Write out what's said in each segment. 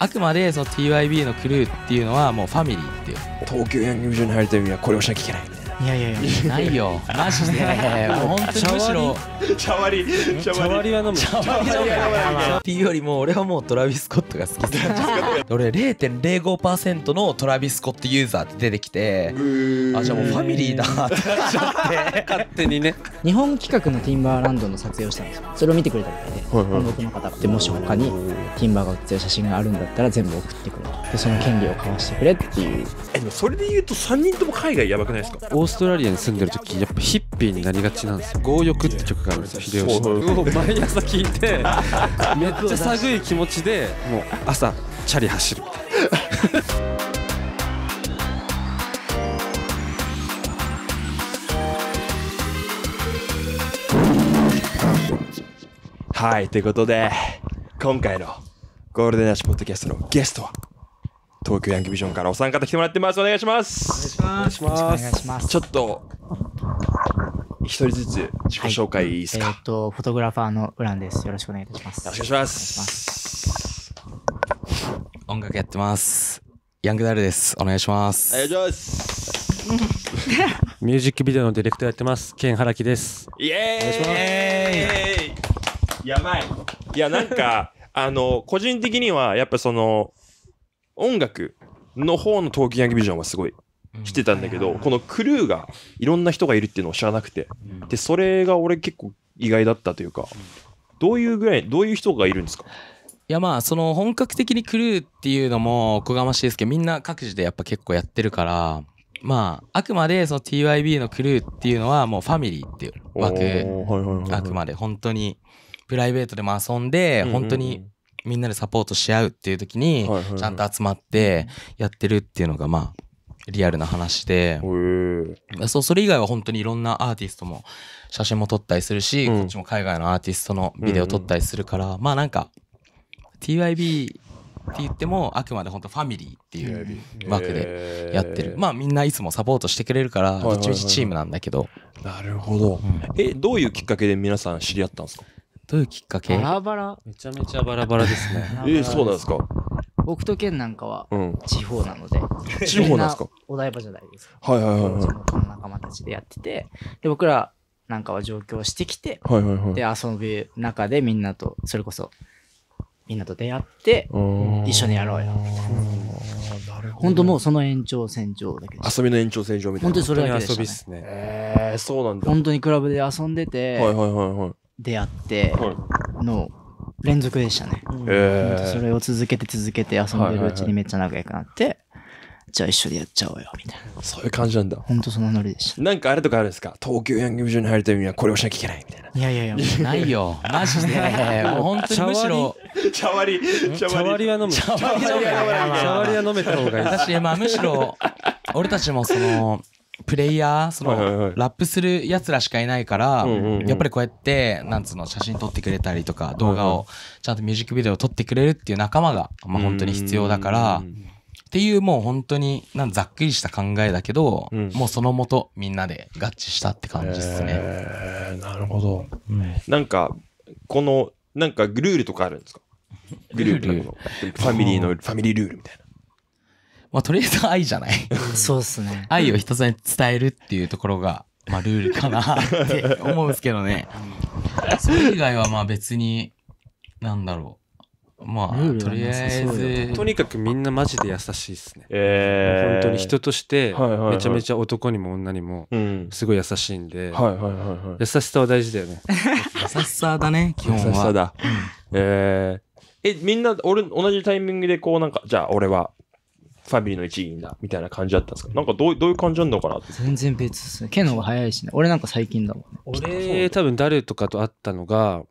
あくまでその TYB のクルーっていうのはもうファミリーっていう東京ヤングビジョンに入るためにはこれをしなきゃいけないいやいやいやないよマジで 本当にむしろ茶割り茶割りは飲む茶割り飲むっていうよりも俺はもうトラビス・コットが好きで 俺0.05%のトラビス・コットユーザーって出てきてあじゃあもうファミリーだってなっちゃって勝手にね日本企画のティンバーランドの撮影をしたんですよそれを見てくれたみたいで本国の方っもし他にティンバーが写ってる写真があるんだったら全部送ってくれでその権利を交わしてくれっていうえでもそれで言うと3人とも海外やばくないですかーストラリアに住んでる時やっぱヒッピーになりがちなんですよ「強欲」って曲があるんですよ秀吉を毎朝聴いてめっちゃ寒い気持ちでもう朝チャリ走るはい、ということで、今回のゴールデンアッシュポッドキャストのゲストは、東京ヤンキービジョンからお三方来てもらってます。お願いします。お願いします。お願いしますちょっと、一人ずつ自己紹介いいですか、はい、えっ、ー、と、フォトグラファーのウランです。よろしくお願いいたします。よろしくお願いします。音楽やってます。ヤングダルです。お願いします。お願いします。ミュージックビデオのディレクターやってます。ケンハラキです。イエーイお願いしますやばい。いや、なんか、あの、個人的には、やっぱその、音楽の方の闘技ヤングビジョンはすごいしてたんだけど、このクルーがいろんな人がいるっていうのを知らなくて、でそれが俺結構意外だったというか、どういうぐらいどういう人がいるんですかいやまあその本格的にクルーっていうのもおこがましいですけどみんな各自でやっぱ結構やってるからまああくまでその TYB のクルーっていうのはもうファミリーっていう枠あくまで本当にプライベートでも遊んで本当にみんなでサポートし合うっていう時に、ちゃんと集まってやってるっていうのが、まあ、リアルな話で、そう、それ以外は本当にいろんなアーティストも写真も撮ったりするし、うん、こっちも海外のアーティストのビデオ撮ったりするから、うん、まあなんか、TYB って言っても、あくまで本当ファミリーっていう枠でやってる。えー、まあみんないつもサポートしてくれるから、どっちみちチームなんだけど。なるほど。うん、え、どういうきっかけで皆さん知り合ったんですかどういうきっかけバラバラめちゃめちゃバラバラですね。えー、そうなんですか。僕と県なんかは地方なので、地方なんですか。お台場じゃないですか。はいはいはいはい地元の仲間たちでやってて、で、僕らなんかは上京してきて、はいはいはい。で、遊ぶ中でみんなと、それこそ、みんなと出会って、一一緒にやろうよなほ本当もうその延長線上だけで遊びの延長線上みたいな。本当にそれだけで遊びっすね。えー、そうなんだ。本当にクラブで遊んでて、いはいはいはい。出会っての連続でしたね。えー、それを続けて続けて遊んでるうちにめっちゃ仲良くなって、はいはいはい、じゃあ一緒でやっちゃおうよみたいな。そういう感じなんだ。本当そのノリでした。なんかあれとかあるんですか東京ヤングビジョンに入るためにはこれをしなきゃいけないみたいな。いやいやいや、ないよ。マジで。もう本にむしろ。茶割り。茶割りは飲む。茶割りは飲めた方がいい。私、まあむしろ、俺たちもその、プレイヤーその、はいはいはい、ラップするやつらしかいないから、うんうんうん、やっぱりこうやってなんつうの写真撮ってくれたりとか動画をちゃんとミュージックビデオを撮ってくれるっていう仲間が、まあ、本当に必要だから。っていうもう本当になんざっくりした考えだけど、うん、もうそのもとみんなで合致したって感じですね。えー、なるほど、うん、なんかこのなんかルールとかあるんですかルールファミリーのファミリールールみたいまあ、とりあえず愛じゃない そうっすね。愛を人た伝えるっていうところが、まあ、ルールかなって思うんですけどね。それ以外はまあ別に、なんだろう。まあ、とりあえず。とにかくみんなマジで優しいっすね。えー、本当に人として、めちゃめちゃ男にも女にも、すごい優しいんで、優しさは大事だよね。優しさだね、基本は。優しさだ。えー、え、みんな、俺、同じタイミングでこうなんか、じゃあ俺はファミリーの一員だ、みたいな感じだったんですかなんかどうどういう感じなのかな全然別っすね。ケンのが早いしね。俺なんか最近だもんね。俺、多分誰とかと会ったのが、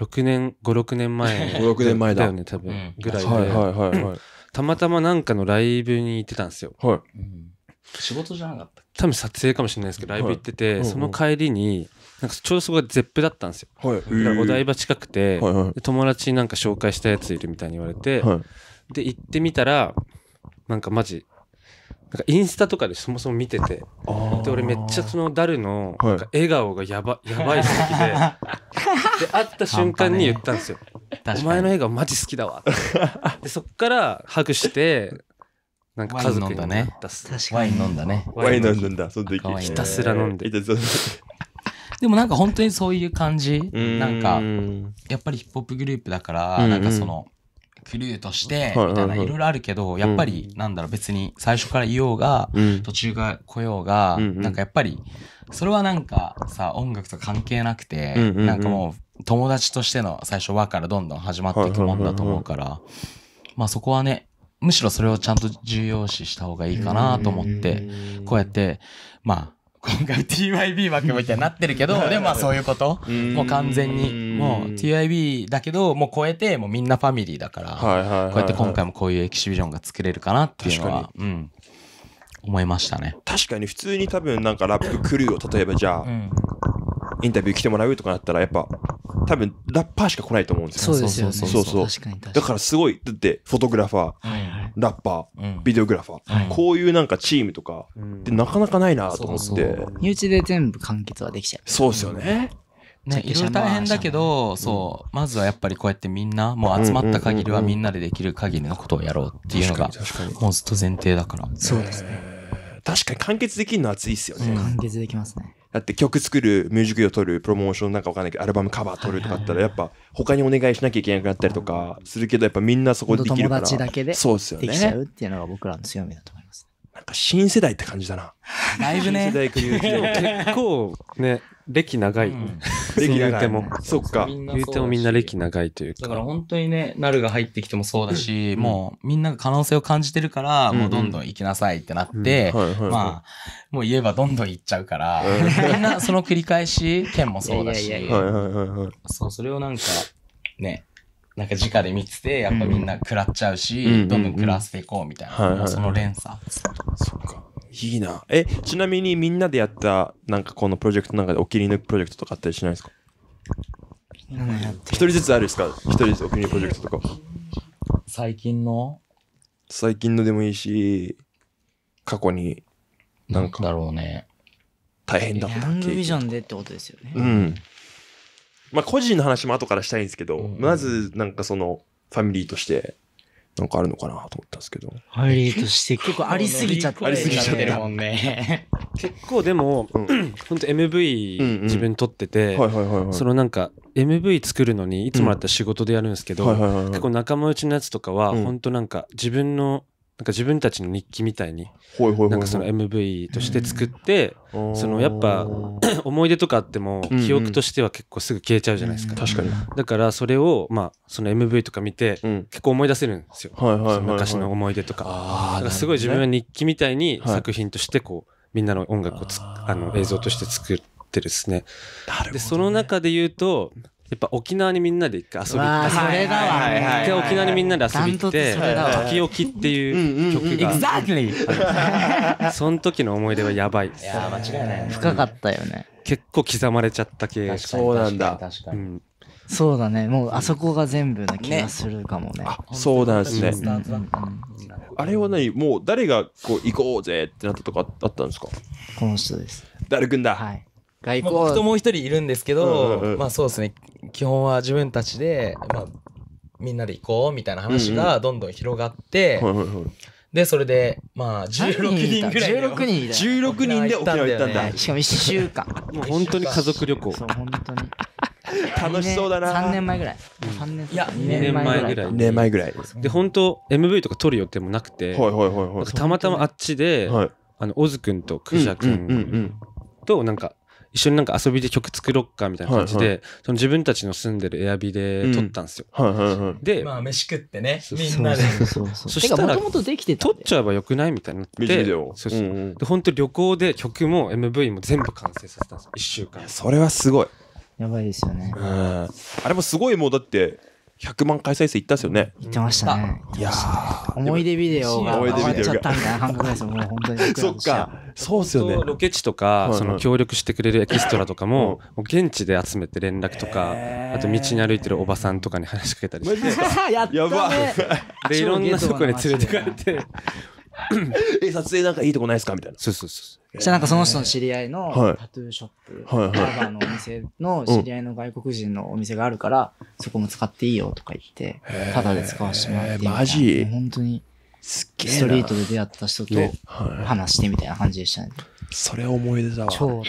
6年、5、6年前。5、6年前だ。だよね、多う分ん。ぐらいで、はいはいはいたまたまなんかのライブに行ってたんですよ。はい。仕事じゃなかったっ多分撮影かもしれないですけど、ライブ行ってて、その帰りに、なんかちょうどそこが絶ップだったんですよ。はい。お台場近くて、友達になんか紹介したやついるみたいに言われて、で行ってみたらなんかマジ、なんかインスタとかでそもそも見てて、で俺めっちゃそのダルのなんか笑顔がやば やばい好きで、で会った瞬間に言ったんですよ。お前の笑顔マジ好きだわって。でそっからハグして、なんか家族になったね。ワイン飲んだね。ワイン飲んだその時。ひたすら飲んででもなんか本当にそういう感じ。んなんか、やっぱりヒップホップグループだから、うんうんなんかその、クルーとしてみたいないろいろあるけどやっぱりなんだろう別に最初から言おうが途中が来ようがなんかやっぱりそれはなんかさ音楽と関係なくてなんかもう友達としての最初はからどんどん始まっていくもんだと思うからまあそこはねむしろそれをちゃんと重要視した方がいいかなと思ってこうやってまあ今回 TYB ばっかみたいになってるけど、でもまあそういうこと。もう完全に。もう TYB だけど、もう超えて、もうみんなファミリーだから、こうやって今回もこういうエキシビジョンが作れるかなっていうのは、うん、思いましたね。確かに普通に多分なんかラップクルーを例えばじゃあ、インタビュー来てもらうとかなったらやっぱ多分ラッパーしか来ないと思うんですよそうですよねそうそうだからすごいだってフォトグラファー、ラッパー、ビデオグラファー、こういうなんかチームとかってなかなかないなと思って。身内で全部完結はできちゃう。そうですよね。ね、いろいろ大変だけど、そう、まずはやっぱりこうやってみんな、もう集まった限りはみんなでできる限りのことをやろうっていうのが、もうずっと前提だから。そうですね。確かに完結できるのは熱いっすよね。完結できますね。だって曲作る、ミュージックビデオ撮る、プロモーションなんかわかんないけど、アルバムカバー撮るとかあったら、やっぱ他にお願いしなきゃいけなくなったりとかするけど、やっぱみんなそこでできるから。友達だけで。そうですよね。できちゃうっていうのが僕らの強みだと思います。なんか新世代って感じだな。だいぶね。新世代結構ね、歴長い。歴長い。う そっか。言うてもみんな歴長いというか。だから本当にね、なるが入ってきてもそうだし、もうみんなが可能性を感じてるから、もうどんどん行きなさいってなって、まあ、もう言えばどんどん行っちゃうから、みんなその繰り返し、剣もそうだし、そう、それをなんか、ね、なんか直で見てて、やっぱみんな食らっちゃうし、どんどん食らわせていこうみたいな、その連鎖。そっか。いいな。え、ちなみにみんなでやった、なんかこのプロジェクトの中でお気に入りのプロジェクトとかあったりしないですか一人ずつあるですか一人ずつお気に入りプロジェクトとか。最近の最近のでもいいし、過去になんか。だろうね。大変だった。ヤングビジョンでってことですよね。うん。まあ個人の話も後からしたいんですけど、うん、まずなんかそのファミリーとしてなんかあるのかなと思ったんですけど。ハイリーとして結構ありすぎちゃってありすぎちゃってるもんね。結構でも、本当 MV 自分撮ってて、そのなんか MV 作るのにいつもらったら仕事でやるんですけど、結構仲間内のやつとかは本当なんか自分のなんか自分たちの日記みたいに、なんかその MV として作って、そのやっぱ 思い出とかあっても、記憶としては結構すぐ消えちゃうじゃないですか。確かに。だからそれを、まあ、その MV とか見て、結構思い出せるんですよ。昔の思い出とか。かすごい自分は日記みたいに作品としてこう、みんなの音楽をつあの映像として作ってるですね。で、その中で言うと、やっぱ沖縄にみんなで一回遊びに行って、それだわ、一回沖縄にみんなで遊びに行って、時置きっていう曲が、その時の思い出はやばいです。いや間違いない、ね、深かったよね。結構刻まれちゃった系。そうなんだ。確かに。うんそうだね。もうあそこが全部な気がするかもね。ねあそうなんですね。うんうんうん、あれは何もう誰がこう行こうぜってなったとかあったんですかこの人です。誰くんだ。はい。外交僕ともう一人いるんですけど、まあそうですね基本は自分たちで、まあ、みんなで行こうみたいな話がどんどん広がって、でそれでまあ16人ぐらいで16人16人で沖縄行ったんだしかも1週間もう本当に家族旅行そう本当に 楽しそうだな3年前ぐらい3年いや2年前ぐらい2年前ぐらいで本当 MV とか撮る予定もなくてたまたまあっちであのオズくんとクジャくんとなんか一緒になんか遊びで曲作ろっかみたいな感じで、はいはい、その自分たちの住んでるエアビで撮ったんですよ。うんはいはいはい、で、まあ、飯食ってね、みんなで。そうそうそしたら、もとできて撮っちゃえばよくないみたいになって、そうそううんうん、で本当旅行で曲も MV も全部完成させたんですよ、1週間。それはすごい。やばいですよね。あれもすごいもうだって100万回再生いったっすよね。いってましたね。いや思い出ビデオが終わっちゃったみたいな感覚ですよ、もう本当に。そっか、そうっすよね。ロケ地とか、その協力してくれるエキストラとかも、現地で集めて連絡とか、あと道に歩いてるおばさんとかに話しかけたりして。やばで、いろんなとこに連れてかれて。え、撮影なんかいいとこないですかみたいな。そうそうそう。そしなんかその人の知り合いのタトゥーショップ、はい、バーバーのお店の知り合いの外国人のお店があるから、うん、そこも使っていいよとか言って、ただで使わせてもらって。マジ本当に。すげえ。ストリートで出会った人と話してみたいな感じでしたね。それ思い出だわ。超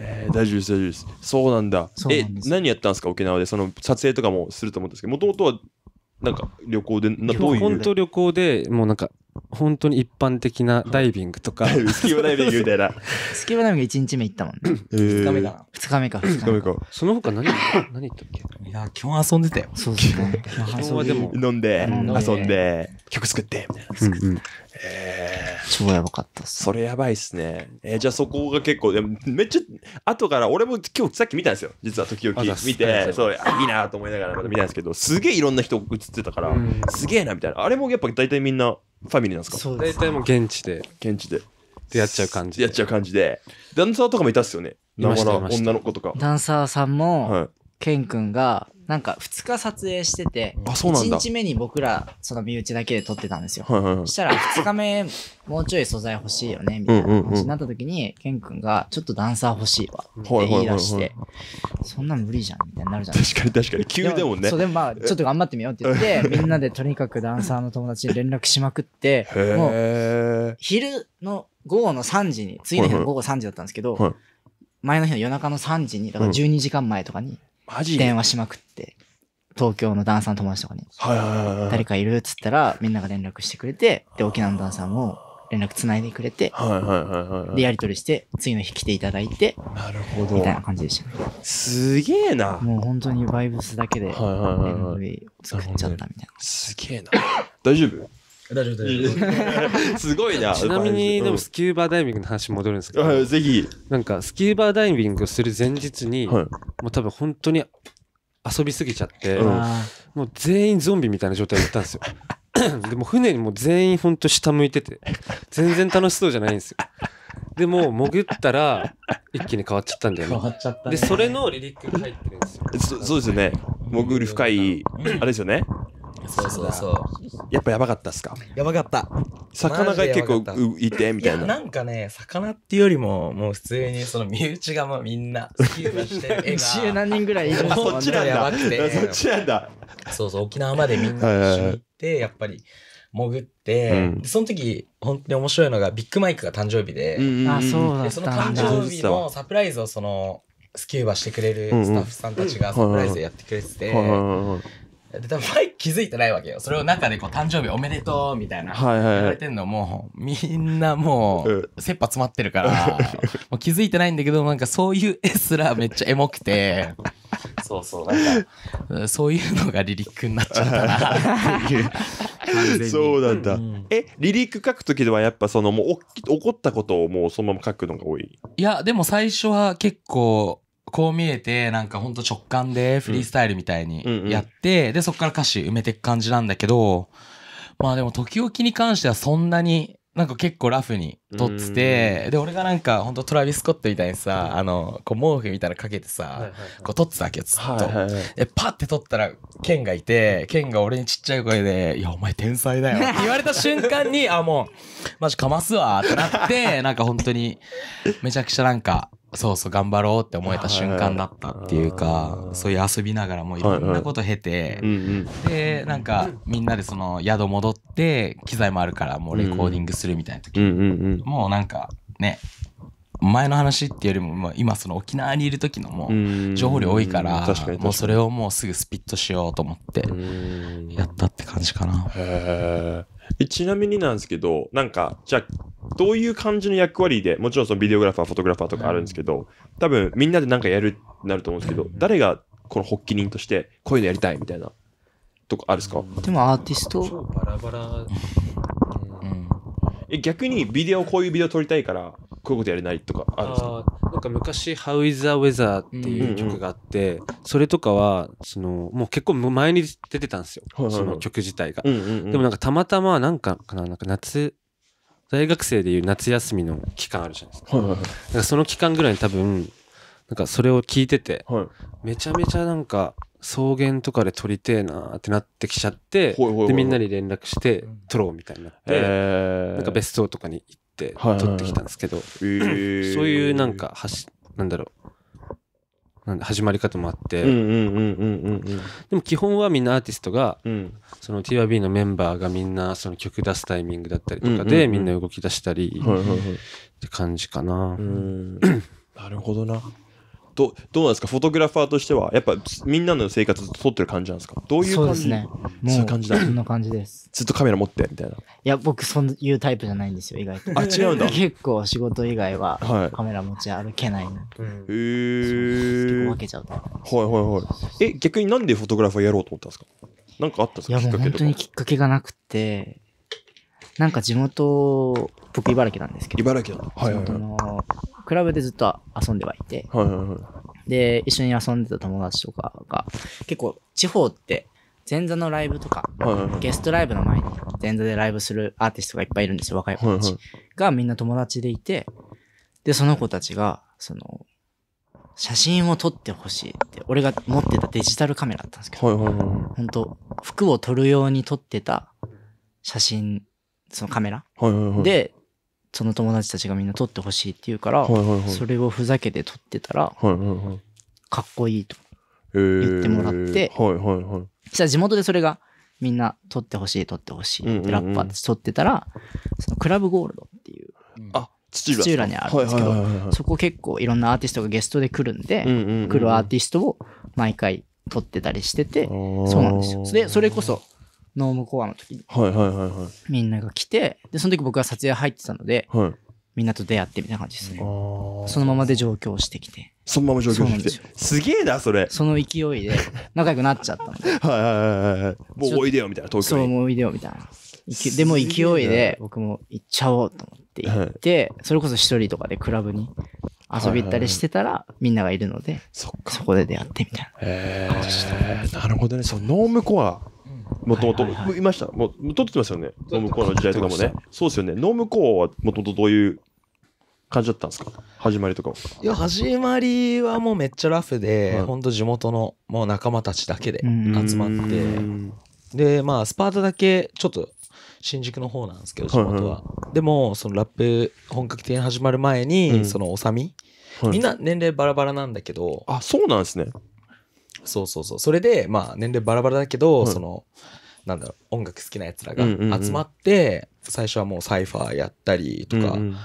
え大丈夫です、大丈夫です。そうなんだ。んえ、何やったんですか、沖縄で。その撮影とかもすると思うんですけど、もともとはなんか旅行でなどういう本当旅行でもうなんか本当に一般的なダイビングとかスキューバダイビングみたいな スキューバダイビング1日目行ったもんね、2日目かな2日目か2日目かその他何何言ったっけいや基本遊んでたよそうですね基本 はでも飲んで遊んで曲作ってみたいな、うん、え超やばかったっす、それやばいっすね。えー、じゃあそこが結構、でめっちゃ、後から、俺も今日さっき見たんですよ。実は時々見て、そう、いいなと思いながらまた見たんですけど、すげえいろんな人映ってたから、すげえなみたいな。あれもやっぱ大体みんなファミリーなんですかそう大体もう現地で。現地で。でやっちゃう感じやっちゃう感じで。ダンサーとかもいたっすよね。女の子とか。ダンサーさんも、はい、ケン君が、なんか2日撮影してて、一1日目に僕ら、その身内だけで撮ってたんですよ。そしたら2日目、もうちょい素材欲しいよね、みたいな話になった時に、ケン君が、ちょっとダンサー欲しいわ、って言い出して、そんなん無理じゃん、みたいになるじゃん。確かに確かに、急でもね。そう、でもまあ、ちょっと頑張ってみようって言って、みんなでとにかくダンサーの友達に連絡しまくって、もう、昼の午後の3時に、次の日の午後3時だったんですけど、前の日の夜中の3時に、だから12時間前とかに、マジ電話しまくって、東京のダンサーの友達とかに、はいはいはい、誰かいるっつったら、みんなが連絡してくれて、で、沖縄のダンサーも連絡つないでくれて、はいはいはいはい、で、やり取りして、次の日来ていただいて、なるほど。みたいな感じでした、ね。すげえな。もう本当にバイブスだけで、はいはいはい、はい、作っちゃったみたいな。なね、すげえな。大丈夫大丈夫大丈夫 すごいなちなみにでもスキューバダイビングの話戻るんですけど、ぜひなんかスキューバダイビングをする前日に、はい、もう多分本当に遊びすぎちゃって、うん、もう全員ゾンビみたいな状態だったんですよ でも船にも全員ほんと下向いてて全然楽しそうじゃないんですよでも潜ったら一気に変わっちゃったんだよね変わっちゃった、ね、でそれのリリックが入ってるんですよそそうですよね潜り深いあれですよねそうそうそうやっぱやばかったっすかやばかった魚が結構いてみたいななんかね魚っていうよりももう普通にその身内がもうみんなスキューバしてる絵が何人ぐらいいるんですかそっちなんだそっちなんだそうそう沖縄までみんな一緒に行ってやっぱり潜って、うん、その時本当に面白いのがビッグマイクが誕生日でうんうでその誕生日のサプライズをそのスキューバしてくれるスタッフさんたちがサプライズやってくれてて、で、多分気づいてないわけよ。それを中でこう、誕生日おめでとうみたいな。はいはい言われてんのも、みんなもう、切羽詰まってるから、もう気づいてないんだけど、なんかそういう絵すらめっちゃエモくて、そうそう、なんか、そういうのがリリックになっちゃったな。そうなんだ。え、リリック書くときではやっぱその、もう起こったことをもうそのまま書くのが多いいや、でも最初は結構、こう見えて、なんかほんと直感でフリースタイルみたいにやって、で、そこから歌詞埋めていく感じなんだけど、まあでも時置」に関してはそんなに、なんか結構ラフに撮ってて、で、俺がなんかほんとトラビス・コットみたいにさ、あの、こう毛布みたいなかけてさ、こう撮ってたわけよ、ずっと。で、パって撮ったら、ケンがいて、ケンが俺にちっちゃい声で、いや、お前天才だよ って言われた瞬間に、あ、もう、マジかますわってなって、なんか本当に、めちゃくちゃなんか、そうそう頑張ろうって思えた瞬間だったっていうか、そういう遊びながらもいろんなこと経て、でなんかみんなでその宿戻って機材もあるからもうレコーディングするみたいな時、もうなんかね前の話っていうよりも今その沖縄にいる時のもう情報量多いからもうそれをもうすぐスピットしようと思ってやったって感じかな。ちなみになんですけど、なんか、じゃどういう感じの役割で、もちろんそのビデオグラファー、フォトグラファーとかあるんですけど、多分みんなでなんかやるってなると思うんですけど、誰がこの発起人として、こういうのやりたいみたいな、とかあるんですかでもアーティストバラバラえ逆にビデオこういうビデオ撮りたいからこういうことやれないとかあるんですかなんか昔「How is the weather」っていう曲があって、それとかはそのもう結構前に出てたんですよ、その曲自体が、でもなんかたまたまなんかかななんか夏大学生でいう夏休みの期間あるじゃないですか,、なんかその期間ぐらいに多分なんかそれを聞いてて、めちゃめちゃなんか草原とかで撮りてえなってなってきちゃってでみんなに連絡して撮ろうみたいになって、えー、なんか別荘とかに行って撮ってきたんですけど、そういうなんかはしなんだろうなんで始まり方もあってでも基本はみんなアーティストが、うん、その TYB のメンバーがみんなその曲出すタイミングだったりとかでみんな動き出したりって感じかな。なるほどな。どどうなんですかフォトグラファーとしてはやっぱみんなの生活撮ってる感じなんですかどういう感じそうですねそういう感じだそんな感じですずっとカメラ持ってみたいないや僕そういうタイプじゃないんですよ意外とあ違うんだ結構仕事以外はカメラ持ち歩けないの、はい、え結分けちゃうタはいはいはいえ逆になんでフォトグラファーやろうと思ったんですかなんかあったんですかいやもう本当にきっかけがなくてなんか地元僕茨城なんですけど。茨城のはいはい、はい、のクラブでずっと遊んではいて、はいはいはい。で、一緒に遊んでた友達とかが、結構地方って前座のライブとか、はいはいはい、ゲストライブの前に前座でライブするアーティストがいっぱいいるんですよ、若い子たち、がみんな友達でいて、で、その子たちが、その、写真を撮ってほしいって、俺が持ってたデジタルカメラだったんですけど、はいはいはい、本当服を撮るように撮ってた写真、そのカメラ、はいはいはい、で、その友達たちがみんな撮ってほしいって言うから、はいはいはい、それをふざけて撮ってたら、はいはいはい、かっこいいと言ってもらって、えー、はいはいはい、そしたら地元でそれがみんな撮ってほしい撮ってほしいって、うんうん、ラッパーたち撮ってたら、そのクラブゴールドっていう、うん、あ土浦土浦にあるんですけど、そこ結構いろんなアーティストがゲストで来るんで、うんうんうん、来るアーティストを毎回撮ってたりしてて、そうなんですよ。で、それこそノームコアの時に、はいはいはいはい。みんなが来て、で、その時僕は撮影入ってたので、はい、みんなと出会ってみたいな感じですね。そのままで上京してきて。そのまま上京してきて。すげえな、それ。その勢いで仲良くなっちゃったので。はいはいはいはい。もうおいでよみたいな、東京に。そう、もうおいでよみたいな。でも勢いで僕も行っちゃおうと思って行って、はい、それこそ一人とかでクラブに遊び行ったりしてたらみんながいるので、そこで出会ってみたいな感じでした。なるほどね。そのノームコアもともと、いました。もう、撮ってますよね。ノムコウの時代とかもね。そうですよね。ノムコウはもともとどういう感じだったんですか始まりとかいや、始まりはもうめっちゃラフで、本当地元のもう仲間たちだけで集まって、で、まあ、スパートだけちょっと新宿の方なんですけど、地元は。でも、そのラップ本格的に始まる前に、そのおさみ、みんな年齢バラバラなんだけど、あ、そうなんですね。そうそうそうそれでまあ年齢バラバラだけど、そのなんだろう音楽好きなやつらが集まって、最初はもうサイファーやったりとか、うんうん、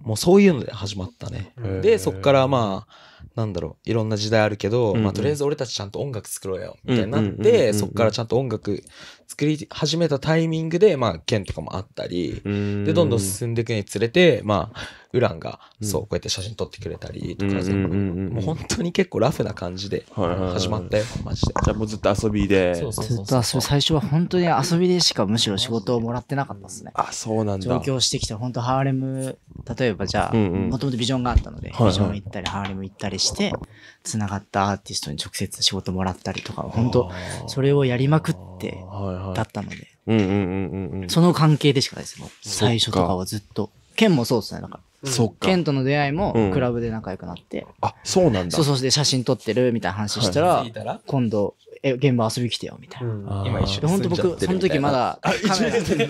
もうそういうので始まったね、でそっからまあなんだろういろんな時代あるけど、うんうん、まあ、とりあえず俺たちちゃんと音楽作ろうよみたいになって、そっからちゃんと音楽作り始めたタイミングでまあ剣とかもあったり、でどんどん進んでいくにつれてまあウランが、そう、こうやって写真撮ってくれたりとか、もう本当に結構ラフな感じで始まったよ、マジで。じゃあもうずっと遊びで。そうそうそうずっと遊び、最初は本当に遊びでしかむしろ仕事をもらってなかったですね。あ、そうなんだ。上京してきて、本当ハーレム、例えばじゃあ、もともとビジョンがあったので、ビジョン行ったり、ハーレム行ったりして、つながったアーティストに直接仕事もらったりとか、本当それをやりまくってだったので、その関係でしかないです、最初とかはずっと。ンもそうですね、だから。そっか。ケンとの出会いも、クラブで仲良くなって。あ、そうなんだ。そうそう、で写真撮ってるみたいな話したら、今度、え、現場遊び来てよ、みたいな。今一緒で。本当僕、その時まだ、あ、一緒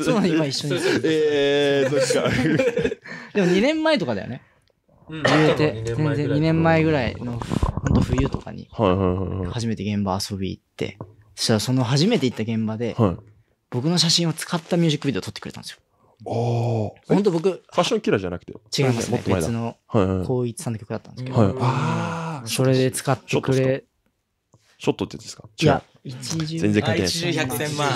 そうなの、今一緒に。ええ、どっちか。でも2年前とかだよね。言うて、全然2年前ぐらいの、本当冬とかに、初めて現場遊び行って、そしたらその初めて行った現場で、僕の写真を使ったミュージックビデオ撮ってくれたんですよ。本当僕、ファッションキラーじゃなくて。違いますね。別の、光一さんの曲だったんですけど。はい、それで使ってくれ。ショットってですかいや、全然関係ない。一重百千万。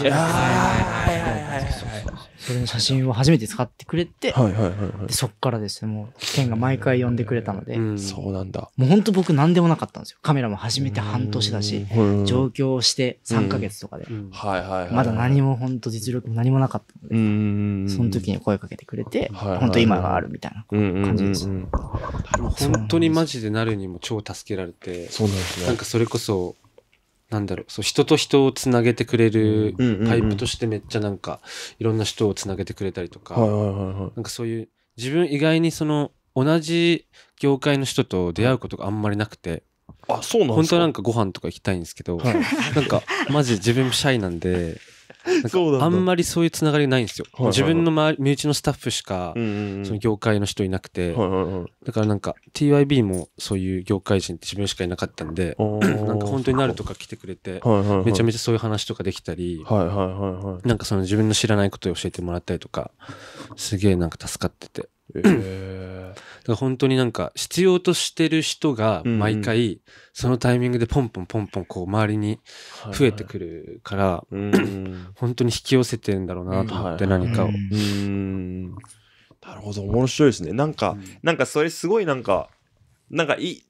それの写真を初めて使ってくれて、はいはいはいでそっからですね、もう、ンが毎回呼んでくれたので、そうなんだ。もう本当僕何でもなかったんですよ。カメラも初めて半年だし、上京して3ヶ月とかで、はいはいまだ何も本当実力も何もなかったので、その時に声かけてくれて、はい本当今があるみたいな感じです。うんうんう本当にマジでなるにも超助けられて、そうなんですね。なんかそれこそ、なんだろう、そう、人と人をつなげてくれるパイプとしてめっちゃなんか、いろんな人をつなげてくれたりとか、なんかそういう、自分意外にその、同じ業界の人と出会うことがあんまりなくて、あ、そうなんですか本当はなんかご飯とか行きたいんですけど、はい、なんか、マジ自分シャイなんで、そうあんまりそういうつながりないんですよ。自分の周り、身内のスタッフしか、その業界の人いなくて、だからなんか TYB もそういう業界人って自分しかいなかったんで、なんか本当になるとか来てくれて、めちゃめちゃそういう話とかできたり、なんかその自分の知らないことを教えてもらったりとか、すげえなんか助かってて。えー、だから本当になんか必要としてる人が毎回そのタイミングでポンポンポンポンこう周りに増えてくるから、はいはい、本当に引き寄せてるんだろうなと思って何かを。なるほど面白いですねなんか、うん、なんかそれすごいなんかなんかい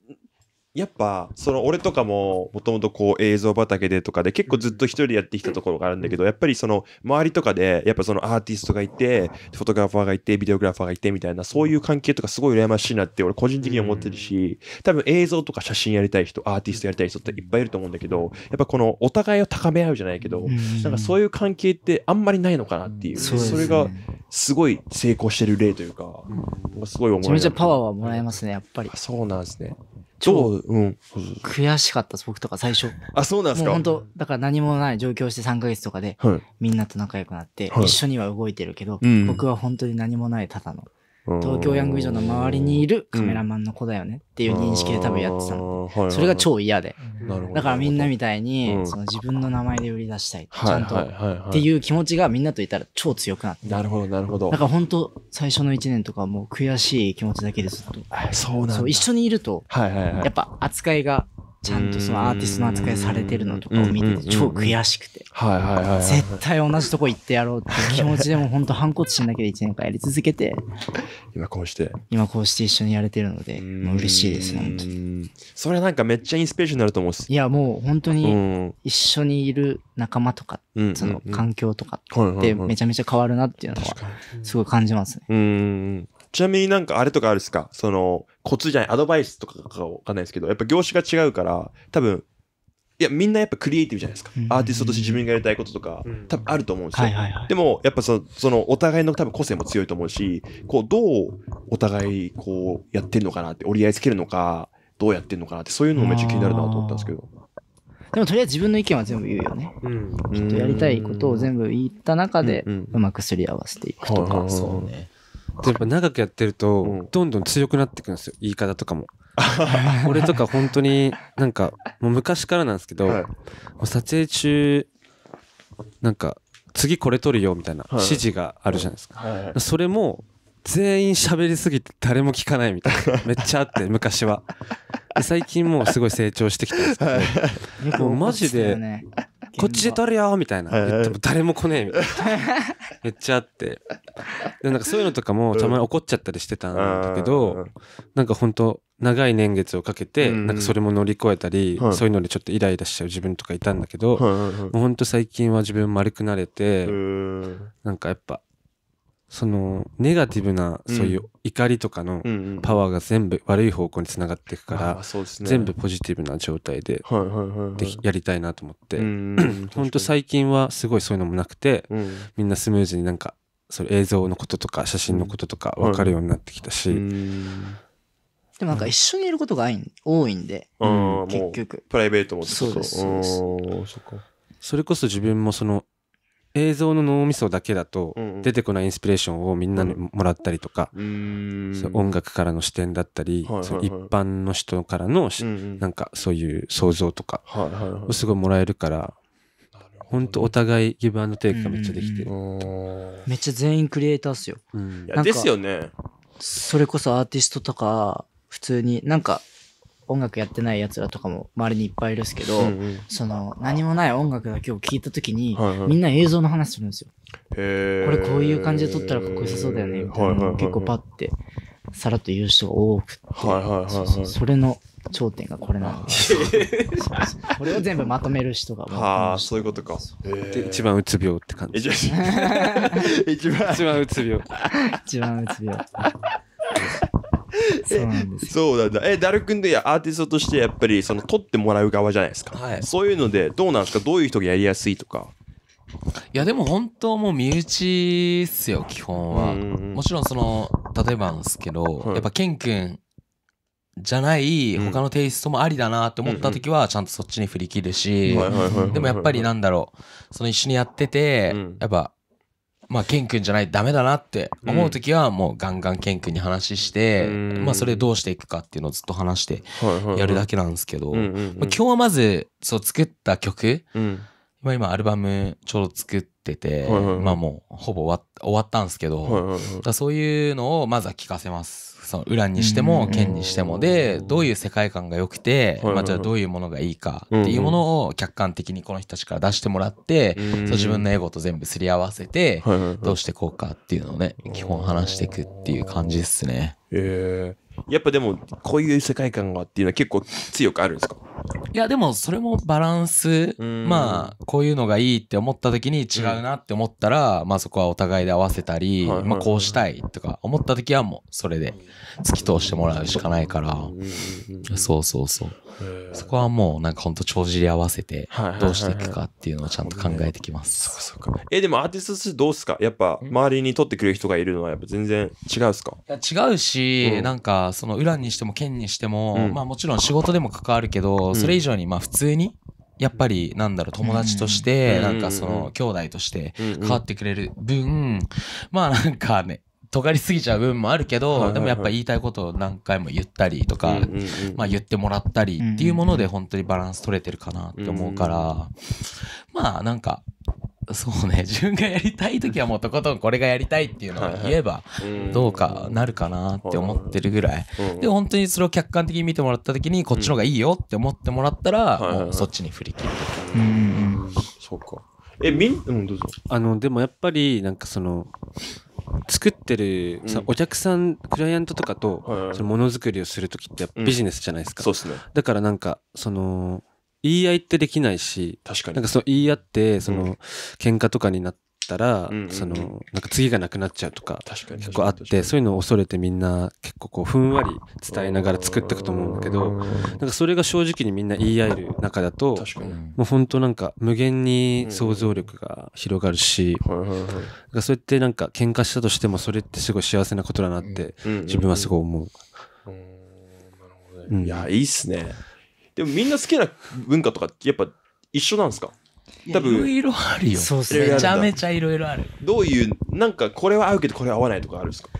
やっぱその俺とかももともとこう映像畑でとかで結構ずっと一人でやってきたところがあるんだけどやっぱりその周りとかでやっぱそのアーティストがいてフォトグラファーがいてビデオグラファーがいてみたいなそういう関係とかすごい羨ましいなって俺個人的に思ってるし多分映像とか写真やりたい人アーティストやりたい人っていっぱいいると思うんだけどやっぱこのお互いを高め合うじゃないけどなんかそういう関係ってあんまりないのかなっていうそれがすごい成功してる例というかすごい思いめちゃめちゃパワーはもらえますねやっぱりそうなんですね超、うん、悔しかったです、僕とか最初。あ、そうなんですか本当だから何もない上京して3か月とかで、はい、みんなと仲良くなって、はい、一緒には動いてるけど、僕は本当に何もないただの東京ヤングビジョンの周りにいるカメラマンの子だよねっていう認識で多分やってたの。うん、それが超嫌で。だからみんなみたいに、その自分の名前で売り出したい。ちゃんと。っていう気持ちがみんなといたら超強くなって。なるほど、なるほど。だから本当最初の1年とかもう悔しい気持ちだけでずっと。そうなん一緒にいると、やっぱ扱いがちゃんとそのアーティストの扱いされてるのとかを見てて超悔しくて。はいはいはい、絶対同じとこ行ってやろうって気持ちでも本当反骨しなきゃ1年間やり続けて。今こうして。今こうして一緒にやれてるので、もう嬉しいです、本当に。それなんかめっちゃインスピレーションになると思ういやもう本当に一緒にいる仲間とか、その環境とかってめちゃめちゃ変わるなっていうのはすごい感じますね。うん。ちなみになんかあれとかあるっすかその、コツじゃない、アドバイスとかかわかんないですけど、やっぱ業種が違うから、多分、いや、みんなやっぱクリエイティブじゃないですか。アーティストとして自分がやりたいこととか、うん、多分あると思うんですよ。はいはいはい、でも、やっぱその、その、お互いの多分個性も強いと思うし、こう、どうお互い、こう、やってんのかなって、折り合いつけるのか、どうやってんのかなって、そういうのもめっちゃ気になるなと思ったんですけど。でもとりあえず自分の意見は全部言うよね。うん、きっとやりたいことを全部言った中で、うまくすり合わせていくとか。うんうん、そうね。やっぱ長くやってると、どんどん強くなっていくんですよ、言い方とかも。俺とか本当になんか、もう昔からなんですけど、はい、撮影中、なんか、次これ撮るよみたいな指示があるじゃないですか。はいはい、それも、全員喋りすぎて誰も聞かないみたいなめっちゃあって 昔は最近もうすごい成長してきたんですけど、もうマジで、こっちで撮るよ」みたいな、はいは誰も来ねえみたいなめっちゃあってでなんかそういうのとかもたまに怒っちゃったりしてたんだけど、なんか本当長い年月をかけて、なんかそれも乗り越えたり、そういうのでちょっとイライラしちゃう自分とかいたんだけど、もうほんと最近は自分丸くなれて、なんかやっぱそのネガティブなそういう怒りとかのパワーが全部悪い方向につながっていくから、全部ポジティブな状態でやりたいなと思ってほんと 最近はすごいそういうのもなくて、みんなスムーズになんかそれ映像のこととか写真のこととか分かるようになってきたし、でもなんか一緒にいることが多いんで、結局プライベートもそうですそれこそ自分もその映像の脳みそだけだと出てこないインスピレーションをみんなにもらったりとか、うん、音楽からの視点だったり、はいはいはい、その一般の人からの、うんうん、なんかそういう想像とかをすごいもらえるから、はいはいはい、本当お互いギブアンドテイクがめっちゃできてる、めっちゃ全員クリエイターっすよ、うん、ですよねそれこそアーティストとか普通になんか音楽やってない奴らとかも周りにいっぱいいるんですけど、うんうん、その何もない音楽だけを聴いた時に、はいはい、みんな映像の話するんですよ。これこういう感じで撮ったらかっこよさそうだよねみたいな、はいはい、結構パッてさらっと言う人が多くて、はいはいはい、そそれの頂点がこれなんですそそううこれを全部まとめる人がはあそういうことか一番うつ病って感じ 一番うつ病一番うつ病 そうなんですそうなんだ。え、ダル君でアーティストとしてやっぱりその撮ってもらう側じゃないですか。はいそういうのでどうなんですかどういう人がやりやすいとか。いやでも本当もう身内っすよ基本はもちろんその例えばなんですけど、やっぱケン君じゃない他のテイストもありだなって思った時はちゃんとそっちに振り切るし、でもやっぱりなんだろうその一緒にやってて、やっぱまあ、ケン君じゃないダメだなって思う時はもうガンガンケン君に話して、まあ、それどうしていくかっていうのをずっと話してやるだけなんですけど、まあ、今日はまずそう作った曲、まあ、今アルバムちょうど作ってて、まあもうほぼ終わったんですけど、そういうのをまずは聴かせます。そのウランにしても剣にしてもでどういう世界観が良くて、まじゃあどういうものがいいかっていうものを客観的にこの人たちから出してもらって、そう自分のエゴと全部すり合わせて、どうしてこうかっていうのをね基本話していくっていう感じですね。やっぱでも、こういう世界観がっていうのは結構強くあるんですかいや、でもそれもバランス、まあ、こういうのがいいって思った時に違うなって思ったら、うん、まあそこはお互いで合わせたり、まあこうしたいとか思った時はもうそれで突き通してもらうしかないから、そうそうそう。そこはもうなんかほんと帳尻合わせて、どうしていくかっていうのをちゃんと考えてきます。そうかそうか。え、でもアーティストとしてどうすかやっぱ周りに撮ってくれる人がいるのはやっぱ全然違うっすか違うし、うん、なんかそのウランにしても剣にしても、うん、まあもちろん仕事でも関わるけど、うん、それ以上にまあ普通にやっぱりなんだろう友達として、なんかその兄弟として変わってくれる分、まあなんかね尖りすぎちゃう部分もあるけど、でもやっぱ言いたいことを何回も言ったりとか、まあ言ってもらったりっていうもので本当にバランス取れてるかなって思うから、まあなんかそうね 自分がやりたい時はもうとことんこれがやりたいっていうのを言えばどうかなるかなって思ってるぐらいで本当にそれを客観的に見てもらった時にこっちの方がいいよって思ってもらったらもうそっちに振り切るそうかえみんうんどうぞあのでもやっぱりなんかその作ってる、うん、お客さんクライアントとかと、そのものづくりをする時ってビジネスじゃないですか、うん、そうですねだからなんかその言い合いってできないし、確かに。なんかその言い合って、その、ん、喧嘩とかになったら、うんその、なんか次がなくなっちゃうとか、結構あって、そういうのを恐れてみんな結構こう、ふんわり伝えながら作っていくと思うんだけど、なんかそれが正直にみんな言い合える中だと、もう本当なんか無限に想像力が広がるし、そうやってなんか喧嘩したとしてもそれってすごい幸せなことだなって、自分はすごい思う。うん、いや、いいっすね。でもみんな好きな文化とかってやっぱ一緒なんですか多分。いろいろあるよ。そうすね。めちゃめちゃいろいろある。どういう、なんかこれは合うけどこれは合わないとかあるんですか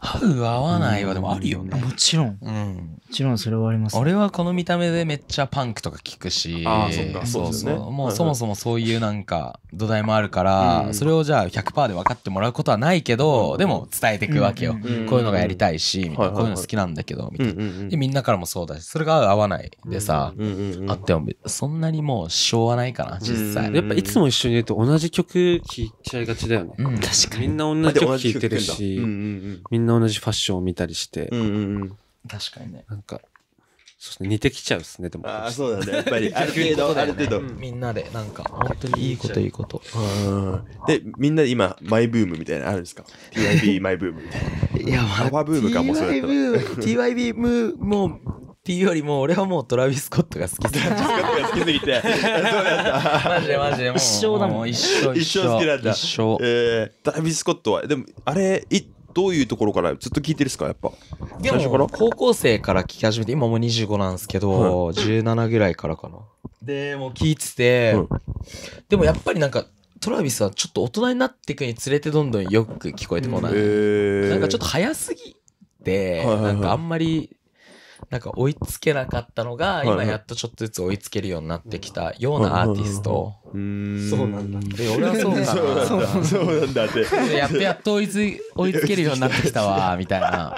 合う合わないはでもあるよね。もちろん。うん。もちろんそれはあります、ね。俺はこの見た目でめっちゃパンクとか聞くし。ああ、そっか。そうそう、ね。もうそもそもそういうなんか土台もあるから、それをじゃあ100%で分かってもらうことはないけど、でも伝えていくわけよ。こういうのがやりたいし、こういうの好きなんだけど、みたいな。で、みんなからもそうだし、それが合う合わないでさ、あっても、そんなにもうしょうがないかな、実さい。やっぱいつも一緒にいると同じ曲聴いちゃいがちだよね。確かに。みんな同じ曲聴いてるし、みんな同じファッションを見たりして。確かにね。なんか、そして似てきちゃうっすね、でも。ああ、そうだね。やっぱり、ある程度、ある程度。みんなで、なんか、本当にいいこと、いいこと。で、みんなで今、マイブームみたいなあるんですか ?TIB マイブームみたいな。いや、まあ、ワーブームかも、それ。t b ブームも、っていうよりも俺はもうトラビス・コットが好きすぎて好きすぎてマジでマジで一生だもん一生一生好きなんだ一生、えー、トラビス・コットはでもあれいどういうところからずっと聞いてるっすかやっぱ最初から高校生から聞き始めて今もう25なんですけど、17ぐらいからかなでもう聞いてて、でもやっぱりなんかトラビスはちょっと大人になっていくにつれてどんどんよく聞こえてこない、うん、なんかちょっと早すぎて、はいはいはい、なんかあんまりなんか追いつけなかったのが、今やっとちょっとずつ追いつけるようになってきたようなアーティスト。そうなんだ。俺はそうなんだ。そうなんだって。やっとやっと追いつ追いつけるようになってきたわ、みたいな。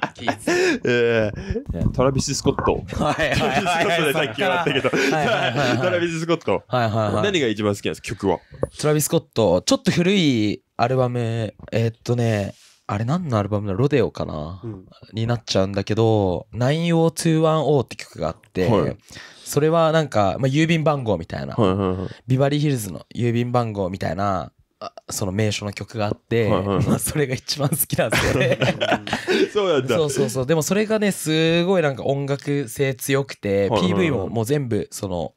えー、トラビス・スコット。はいはいはい。さっき笑たけど。トラビス・スコット。はいはい何が一番好きなんですか、曲は。トラビス・スコット、ちょっと古いアルバム、えっとね、あれ何のアルバムだロデオかな、うん、になっちゃうんだけど、90210って曲があって、はい、それはなんか、まあ、郵便番号みたいな、はいはいはい、ビバリーヒルズの郵便番号みたいな、その名所の曲があって、はいはいはい、まあ、それが一番好きなんですよね そうなんだ。そうそうそう。でもそれがね、すごいなんか音楽性強くて、はいはいはい、PV ももう全部、その、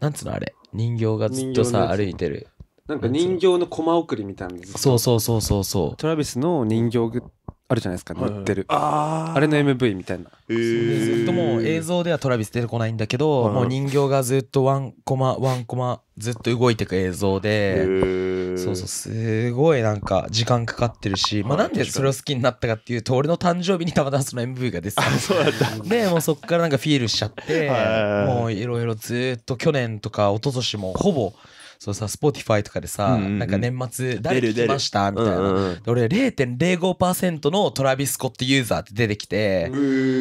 なんつうのあれ、人形がずっとさ、歩いてる。なんか人形のコマ送りみたいなそうそうそうそうそうトラビスの人形あるじゃないですか乗ってる、あれの MV みたいな、えー、ずっともう映像ではトラビス出てこないんだけど、もう人形がずっとワンコマワンコマずっと動いていく映像で、えそうそうすごいなんか時間かかってるし、まあ、なんでそれを好きになったかっていうと俺の誕生日にたまたまその MV が出てた でもうそっからなんかフィールしちゃって、もういろいろずっと去年とか一昨年もほぼそうさ、Spotify とかでさ、うんうんなんか年末誰聞きましたみたいな。うんうん俺0.05%のトラビスコットユーザーって出てきて、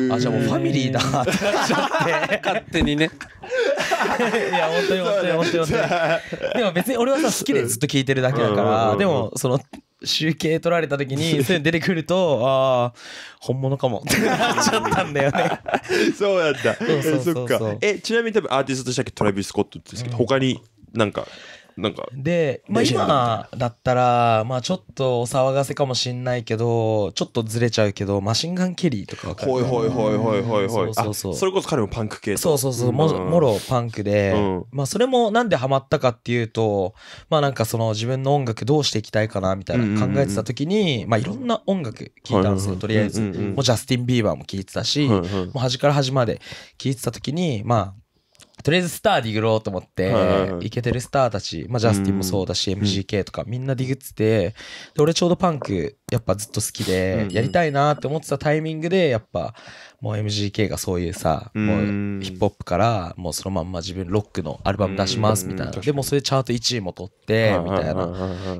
あ、じゃあもうファミリーだってなっちゃって。勝手にね。いや本当に本当に本当に本当に。でも別に俺はさ好きでずっと聞いてるだけだから、うんうんうんでもその集計取られた時にそういうの出てくるとああ本物かもってなっちゃったんだよね そうやったそっかえちなみに多分アーティストでしたっけトラビス・コットですけど、うん、他になんか、なんか。で、まあ今だったら、まあちょっとお騒がせかもしんないけど、ちょっとずれちゃうけど、マシンガンケリーとかはかほいほいほいほいほいほい。そうそうそれこそ彼もパンク系そうそうそう、も、うん、もろパンクで、うん、まあそれもなんでハマったかっていうと、まあなんかその自分の音楽どうしていきたいかなみたいな考えてた時に、まあいろんな音楽聴いたんですよ、とりあえず。もうジャスティン・ビーバーも聴いてたし、もう端から端まで聴いてた時に、まあとりあえずスターディグろうと思って、いけてるスターたち、まあ、ジャスティンもそうだし、MGK とかみんなディグってて、で、俺ちょうどパンクやっぱずっと好きで、やりたいなって思ってたタイミングで、やっぱもう MGK がそういうさ、もうヒップホップからもうそのまんま自分ロックのアルバム出しますみたいな。でもそれチャート1位も取ってみたいな。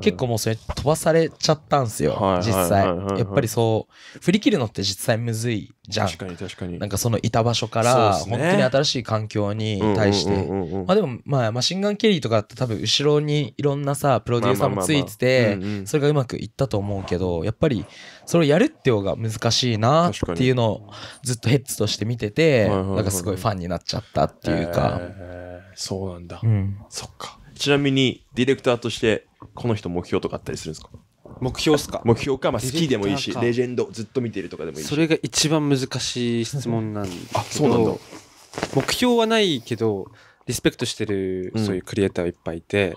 結構もうそれ飛ばされちゃったんすよ、実際。やっぱりそう、振り切るのって実際むずいじゃん。確かに確かに。なんかそのいた場所から、本当に新しい環境に対して。まあでもまあマシンガンケリーとかって多分後ろにいろんなさ、プロデューサーもついてて、それがうまくいったと思うけど、やっぱりそれをやるっていうのが難しいなっていうのをずっとヘッズとして見てて、なんかすごいファンになっちゃったっていうか、えー、そうなんだ、うん、そっかちなみにディレクターとしてこの人目標とかあったりするんですか目標っすか目標か、まあ、好きでもいいしレジェンドずっと見てるとかでもいいしそれが一番難しい質問なんだ あそうなんだ目標はないけどリスペクトしてるそういうクリエイターはいっぱいいて、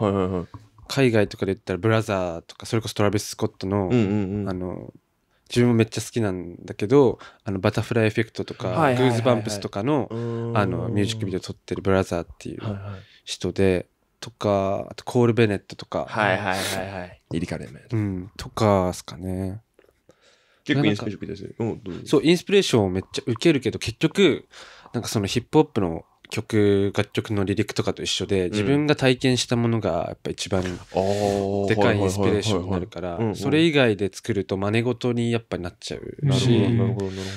海外とかで言ったらブラザーとかそれこそトラビス・スコットの、あの自分もめっちゃ好きなんだけどあのバタフライエフェクトとか、はいはいはいはい、グーズバンプスとかのあのミュージックビデオ撮ってるブラザーっていう人で、はいはい、とかあとコール・ベネットとかはいはいはいはいリリカレメン、とかですかね結構インスピレーションそうインスピレーションをめっちゃ受けるけど結局なんかそのヒップホップの曲楽曲のリリックとかと一緒で自分が体験したものがやっぱ一番でかいインスピレーションになるからそれ以外で作ると真似事にやっぱなっちゃうし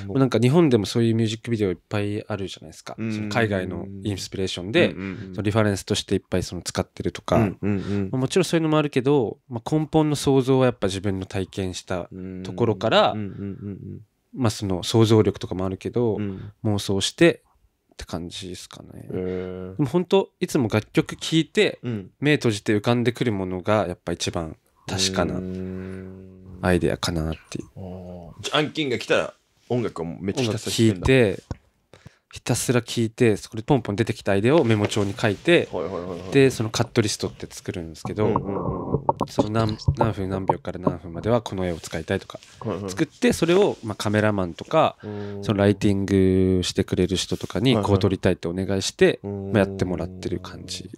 なんか日本でもそういうミュージックビデオいっぱいあるじゃないですか海外のインスピレーションでリファレンスとしていっぱいその使ってるとかもちろんそういうのもあるけど根本の想像はやっぱ自分の体験したところからまあその想像力とかもあるけど妄想してって感じですかね。でも本当いつも楽曲聴いて、うん、目閉じて浮かんでくるものがやっぱ一番確かなアイデアかなっていう。案件が来たら音楽をめっちゃひたす聴いてひたすら聞いてそこでポンポン出てきたアイデアをメモ帳に書いて、でそのカットリストって作るんですけど、その何何分何秒から何分まではこの絵を使いたいとか、作ってそれを、まカメラマンとか、そのライティングしてくれる人とかにこう撮りたいってお願いして、まやってもらってる感じ。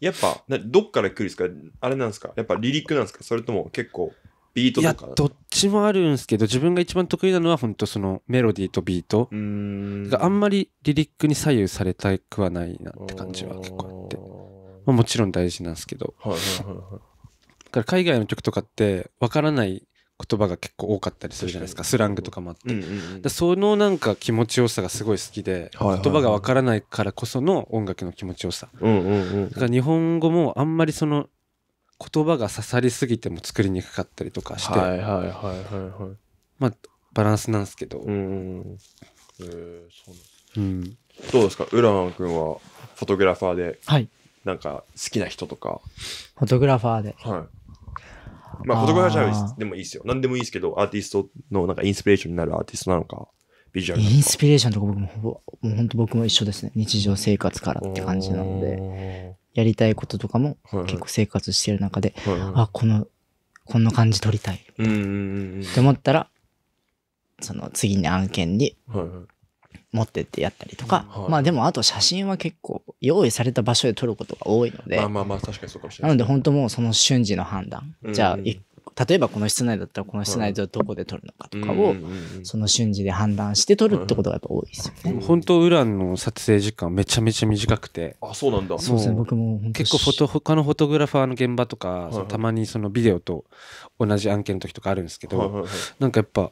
やっぱどっから来るんですかあれなんですかやっぱ離陸なんですかそれとも結構ビートいや、どっちもあるんですけど、自分が一番得意なのは本当そのメロディーとビート。あんまりリリックに左右されたくはないなって感じは結構あって。まあ、もちろん大事なんですけど。はいはいはい、はい。だから海外の曲とかってわからない言葉が結構多かったりするじゃないですか。スラングとかもあって。うんうんうん、そのなんか気持ちよさがすごい好きで、はいはいはい、言葉がわからないからこその音楽の気持ちよさ。うんうんうん、だから日本語もあんまりその言葉が刺さりすぎても作りにくかったりとかして、はいはいはいまあバランスなんですけど。えそううん、どうですか浦和君はフォトグラファーで、はい、なんか好きな人とかフォトグラファーで、はい、まあフォトグラファーでもいいですよ何でもいいですけどアーティストのなんかインスピレーションになるアーティストなのかビジュアルインスピレーションとか僕もほぼもう本当僕も一緒ですね日常生活からって感じなのでやりたいこととかも結構生活してる中で、はいはい、あ、この、こんな感じ撮りたい。って思ったら、その次に案件に持ってってやったりとか、はいはい、まあでもあと写真は結構用意された場所で撮ることが多いので、まあまあまあ確かにそうかもしれない。なので本当もうその瞬時の判断。うんうん、じゃあ例えばこの室内だったらこの室内でどこで撮るのかとかを、その瞬時で判断して撮るってことがやっぱ多いですよね。本当ウランの撮影時間めちゃめちゃ短くて。あ、そうなんだ。そうですね、僕も結構フォト、他のフォトグラファーの現場とか、たまにそのビデオと同じ案件の時とかあるんですけど、なんかやっぱ、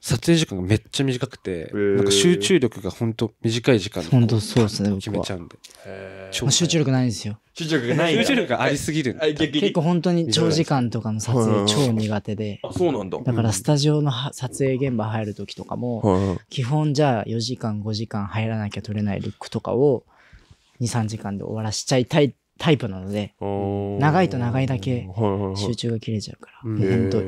撮影時間がめっちゃ短くて、なんか集中力が本当短い時間で本当そうですね決めちゃうんで、まあ、集中力ないんですよ集中力がない集中力がありすぎる結構本当に長時間とかの撮影超苦手であそうなんだだからスタジオの撮影現場入る時とかも、基本じゃあ4時間5時間入らなきゃ撮れないルックとかを23時間で終わらしちゃいたいタイプなので長いと長いだけ集中が切れちゃうから、ん、本当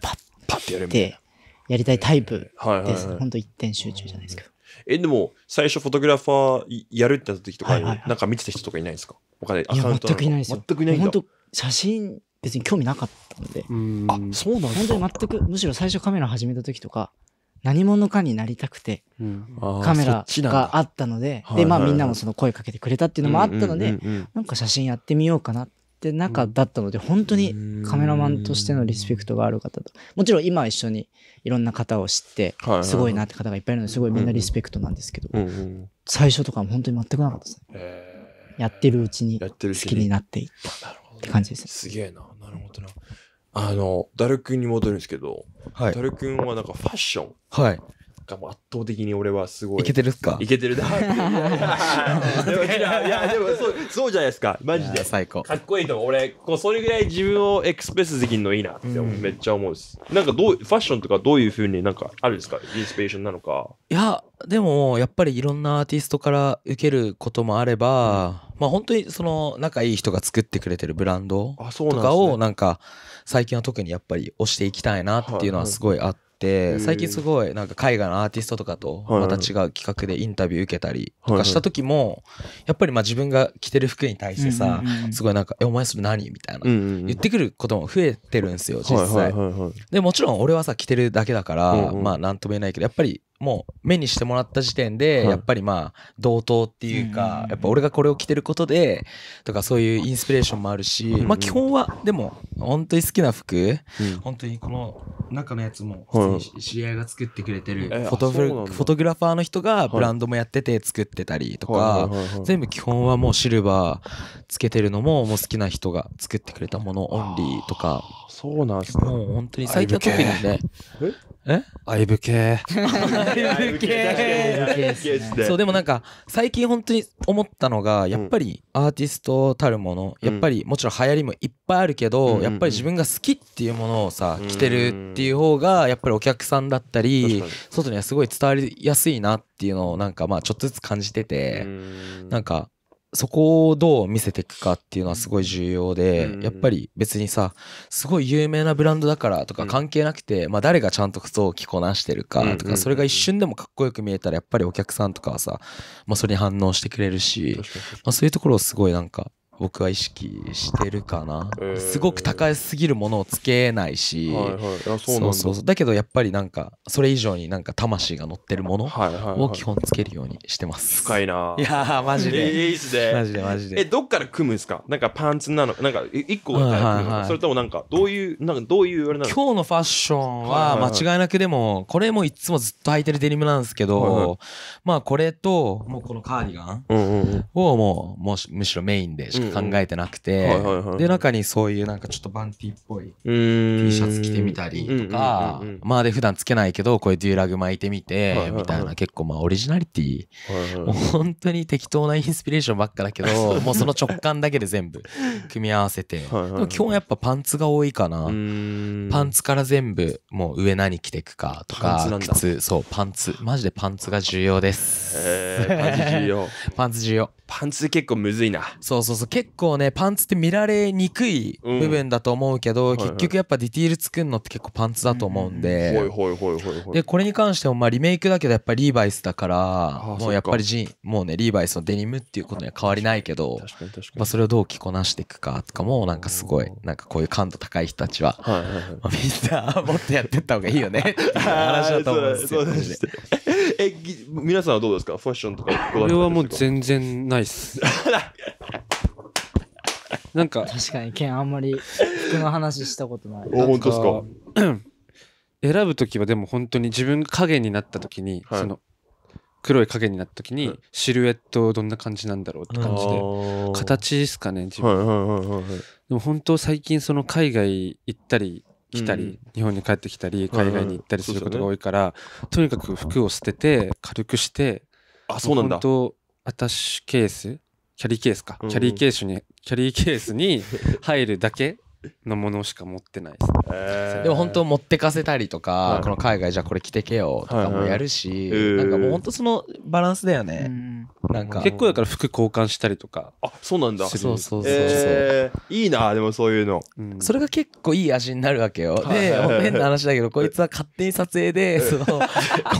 パッパッてやればやりたいタイプです。本当一点集中じゃないですけど。え、でも、最初フォトグラファーやるってなった時とかなんか見てた人とかいないですかお金、アカウント全くいないですよ。全くいない本当写真、別に興味なかったので。あ、そうなんですか本当に全く、むしろ最初カメラ始めた時とか、何者かになりたくて、カメラがあったので、で、まあみんなもその声かけてくれたっていうのもあったので、なんか写真やってみようかなっって中だったので、本当にカメラマンとしてのリスペクトがある方と、もちろん今一緒にいろんな方を知って、すごいなって方がいっぱいいるのですごいみんなリスペクトなんですけど、最初とかも本当に全くなかったですね。やってるうちに好きになっていったって感じですね。すげえな、なるほどな。あの、ダル君に戻るんですけど、はい、ダル君はなんかファッション。はい。かもう圧倒的に俺はすごい。いけてるっすかいけてるだ。いや、でもそう、そうじゃないですか。マジで。最高。かっこいいと思う。俺、こうそれぐらい自分をエクスプレスできるのいいなって、めっちゃ思うです。なんかどう、ファッションとかどういうふうになんかあるんですかインスピレーションなのか。いや、でも、やっぱりいろんなアーティストから受けることもあれば、うん、まあ本当にその仲いい人が作ってくれてるブランドとかをなんか、最近は特にやっぱり推していきたいなっていうのはすごいあって、、最近すごいなんか海外のアーティストとかとまた違う企画でインタビュー受けたりとかした時も、やっぱりまあ自分が着てる服に対してさ、すごいなんか、え、お前それ何みたいな、言ってくることも増えてるんですよ、実際。で、もちろん俺はさ、着てるだけだから、まあ何とも言えないけど、やっぱりもう目にしてもらった時点で、やっぱりまあ同等っていうか、やっぱ俺がこれを着てることでとかそういうインスピレーションもあるし、まあ基本はでも本当に好きな服、本当にこの中のやつも知り合いが作ってくれてる、フォトフフォトグラファーの人がブランドもやってて作ってたりとか、全部基本はもうシルバーつけてるのももう好きな人が作ってくれたものオンリーとかそうなんすもう本当に最近は特にねええ愛武系。愛武系。そう、でもなんか、最近本当に思ったのが、やっぱりアーティストたるもの、やっぱりもちろん流行りもいっぱいあるけど、やっぱり自分が好きっていうものをさ、着てるっていう方が、やっぱりお客さんだったり、外にはすごい伝わりやすいなっていうのを、なんかまあ、ちょっとずつ感じてて、なんか、そこをどう見せていくかっていうのはすごい重要で、うん、やっぱり別にさすごい有名なブランドだからとか関係なくて、うん、まあ、誰がちゃんと服を着こなしてるかとか、うん、それが一瞬でもかっこよく見えたらやっぱりお客さんとかはさ、まあ、それに反応してくれるし、まあ、そういうところをすごいなんか僕は意識してるかな、えー、すごく高すぎるものをつけないし、だけどやっぱりなんかそれ以上になんか魂が乗ってるものを基本つけるようにしてます、はいはい、深いないやマジで、えー、いいっすねマジでマジでえどっから組むんですかなんかパンツなのなんか一個かはいはいそれともなんかどういうなんかどういうあれなの今日のファッションは間違いなくでもこれもいつもずっと履いてるデニムなんですけど、はいはい、まあこれともうこのカーディガンをもうもうむしろメインでしか考えてなくて、で中にそういうなんかちょっとバンティっぽい T シャツ着てみたりとか、まあで普段着けないけどこういうデューラグ巻いてみてみたいな結構まあオリジナリティ、もう本当に適当なインスピレーションばっかだけど もうその直感だけで全部組み合わせて、でも基本やっぱパンツが多いかなパンツから全部もう上何着てくかとか靴そうパンツマジでパンツが重要です、パンツ重要 パンツ重要パンツ結構むずいなそうそうそう結構ねパンツって見られにくい部分だと思うけど、うん、結局やっぱディティール作るのって結構パンツだと思うんで、でこれに関してもまあリメイクだけどやっぱりリーバイスだからもうやっぱりジンもうねリーバイスのデニムっていうことには変わりないけどまあ、それをどう着こなしていくかとかもなんかすごいなんかこういう感度高い人たちは、はいはいはい、みんなもっとやってった方がいいよねっていう話だと思うんですよ。え皆さんはどうですかファッションとかこれはもう全然ないないっす。なんか、確かに、ケンあんまり服の話したことない。お、本当ですか。選ぶ時はでも本当に自分が影になった時に、はいその黒い影になった時きにシルエットどんな感じなんだろうって感じで形ですかね自分、でも本当最近その海外行ったり来たり、うん日本に帰ってきたりいい海外に行ったりすることが多いから、とにかく服を捨てて軽くしてあ、そうなんだ。本当アタッシュケースキャリーケースか、キャリーケースにキャリーケースに入るだけのものしか持ってないです、ね、でも本当持ってかせたりとか、はい、この海外じゃこれ着てけよとかもやるし、はいはい、なんかもう本当そのバランスだよね、なんか結構だから服交換したりとかあそうなんだそうそうそうそう、えー、いいなでもそういうの、うん、それが結構いい味になるわけよ、はい、で変な話だけどこいつは勝手に撮影でその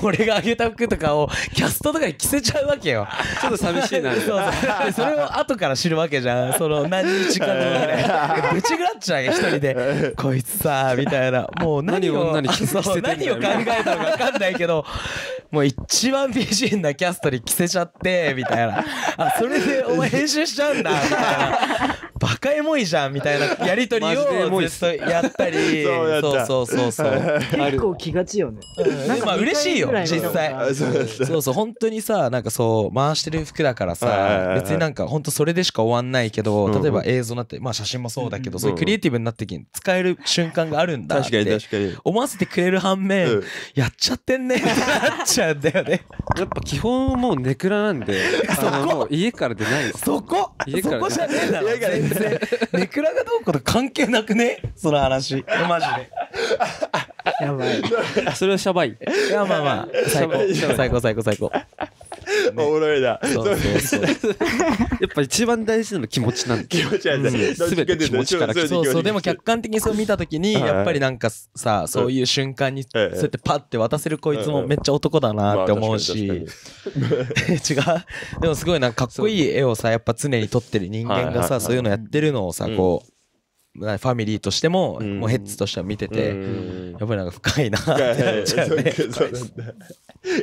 これがあげた服とかをキャストとかに着せちゃうわけよちょっと寂しいな そうそうそれを後から知るわけじゃんその何日かのぶちぐらっちち一人で「こいつさ」みたいなもう何を何を考えたのか分かんないけどもう一番美人なキャストに着せちゃってみたいなあそれでお前編集しちゃうんだみたいなバカエモいじゃんみたいな やり取りをずっとやったり そうそうそうそう結構気がちよねなんか嬉しいよ実際そうそう本当にさなんかそう回してる服だからさ別になんか本当それでしか終わんないけど例えば映像になってまあ写真もそうだけどそういうクリエイティブになってき使える瞬間があるんだって思わせてくれる反面やっちゃってんねってなっちゃうんだよね やっぱ基本もうネクラなんでそこ家から出ないそこ家から出ない全然、ネクラがどうこと関係なくねその話。マジで。やばい。それはシャバい。いや、まあまあ、最高。最高、最高、最高。おもろいな。そうそうそう。やっぱ一番大事なの気持ちなんだ。気持ちなんだ。すべて気持ちから来そうそう。でも客観的にそう見たときに、やっぱりなんかさ、そういう瞬間に、そうやってパッて渡せるこいつもめっちゃ男だなって思うし。違うでもすごいなんかかっこいい絵をさ、やっぱ常に撮ってる人間がさ、そういうのやってるのをさ、こう。ファミリーとしても,、もうヘッズとしては見てて、やっぱりなんか深いなってなっちゃ うね。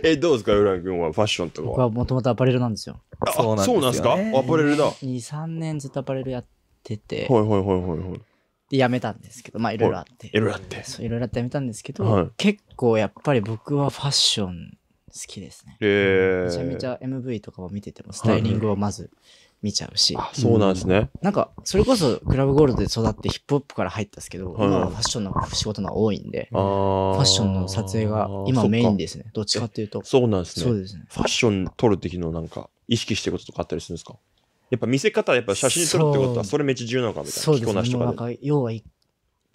え、どうですか、浦井君はファッションとか僕はもともとアパレルなんですよ。あ、そうなんですかアパレルだ。2、3年ずっとアパレルやってて。はいはいはいはいはい。で、辞めたんですけど、まあいろいろあって。いろいろあって。そう、いろいろあって辞めたんですけど、結構やっぱり僕はファッション好きですね。えー、めちゃめちゃ MV とかを見てても、スタイリングをまず。はい見ちゃうし。あ、そうなんですね。なんか、それこそクラブゴールドで育ってヒップホップから入ったんですけど、今はファッションの仕事の多いんで、ファッションの撮影が今メインですね。どっちかっていうと。そうなんですね。そうですね。ファッション撮る時のなんか意識してることとかあったりするんですかやっぱ見せ方、やっぱ写真撮るってことはそれめっちゃ重要なのかみたいな。そうですね。なんか、要はい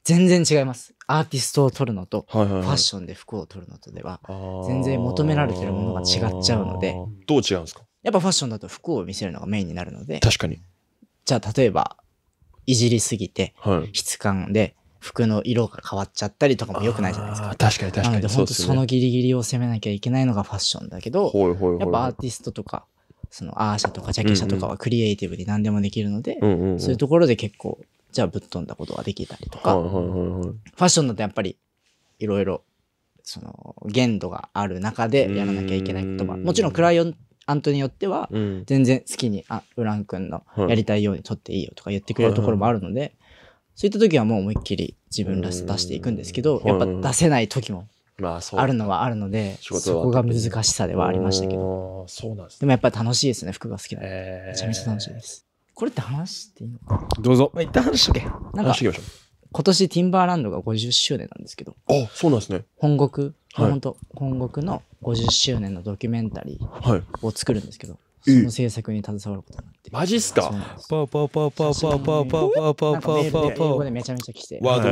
全然違います。アーティストを撮るのと、ファッションで服を撮るのとでは、全然求められてるものが違っちゃうので。どう違うんですかやっぱファッションだと服を見せるのがメインになるので、確かに。じゃあ例えば、いじりすぎて、はい、質感で服の色が変わっちゃったりとかも良くないじゃないですか。確かに確かに。なので本当そのギリギリを攻めなきゃいけないのがファッションだけど、やっぱアーティストとか、そのアーシャとかジャケシャとかはクリエイティブで何でもできるので、うんうんうん、そういうところで結構、じゃあぶっ飛んだことができたりとか、はいはいはいはい、ファッションだとやっぱりいろいろその限度がある中でやらなきゃいけないこともちろんクライアンアントによっては、全然好きに、あ、ウラン君のやりたいように撮っていいよとか言ってくれるところもあるので、そういった時はもう思いっきり自分らしさ出していくんですけど、やっぱ出せない時もあるのはあるので、そこが難しさではありましたけど。そうなんです、ね、でもやっぱり楽しいですね、服が好きなの、えー、めちゃめちゃ楽しいです。これって話していいのかどうぞ。まあ、一旦話しとけ。なんか、今年ティンバーランドが50周年なんですけど。あ、そうなんですね。本国、はい、本当本国の50周年のドキュメンタリーを作るんですけど、その制作に携わることになってマジっすかパーパーパーパーパーパーパーパーパーパーパーパーーパでめちゃめちゃパてパーーパ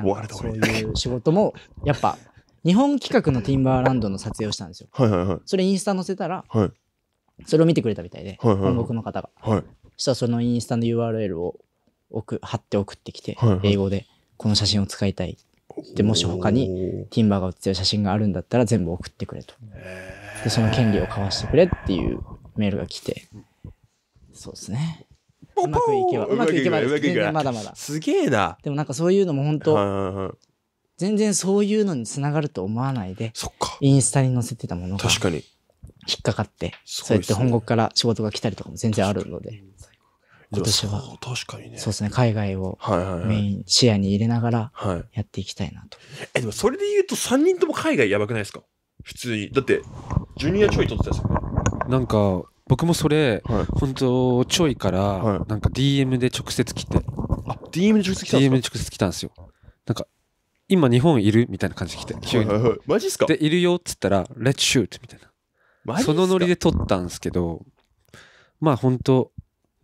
ーパーそういう仕事もやっぱ日本企画のティンバーランドの撮影をしたんですよパーパーパーそれインスタ載せたらそれを見てくれたみたいでパーの方がーしたパそのインスタのパーパを貼って送ってきて英語でこの写真を使いたいでもし他にティンバーが写ってる写真があるんだったら全部送ってくれとでその権利を交わしてくれっていうメールが来てそうですねうまくいけばうまくいけば全然まだまだすげえなでもなんかそういうのも本当全然そういうのにつながると思わないでインスタに載せてたものが確かに引っかかって、そうやって本国から仕事が来たりとかも全然あるので。今年は。確かにね。そうですね。海外をメイン視野に入れながらやっていきたいなと。はいはいはい、え、でもそれで言うと3人とも海外やばくないですか普通に。だって、ジュニアちょい取ってたんですよなんか、僕もそれ、はい、本当ちょいから、はい、なんか DM で直接来て。あ、DM で直接来たんですか ?DM で直接来たんですよ。なんか、今日本いるみたいな感じで来て、急に。はいはいはい、マジっすかで、いるよっつったら、レッツシュートみたいな。そのノリで撮ったんですけど、まあ本当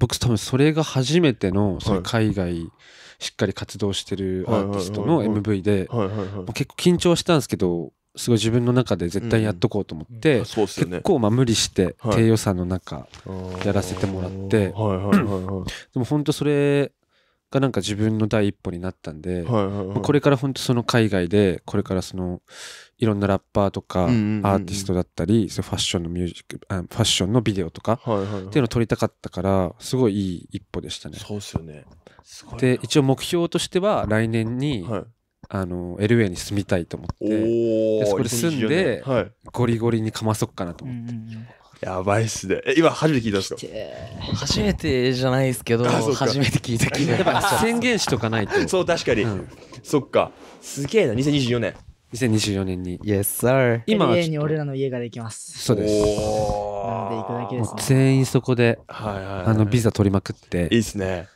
僕多分それが初めてのその海外しっかり活動してるアーティストの MV で結構緊張したんですけどすごい自分の中で絶対やっとこうと思って、結構まあ無理して低予算の中やらせてもらって、でも本当それがなんか自分の第一歩になったんで、これから本当その海外でこれからそのいろんなラッパーとかアーティストだったり、ファッションのミュージックあファッションのビデオとか、はいはいっていうのを撮りたかったからすごいいい一歩でしたね。そうですよねで一応目標としては来年に、はい、あの LA に住みたいと思ってでそこで住んで、はい、ゴリゴリにかまそっかなと思って。やばいっすね。え、今初めて聞いたんですか初めてじゃないですけど、初めて聞いた気が。やっぱ宣言しとかないと。そう、確かに、そっか。すげえな、2024年。2024年に。Yes, sir. 今はちに俺らの家ができます。そうです。なので行くだけですね。全員そこで、はいはいはい、あの、ビザ取りまくっていい。っすね。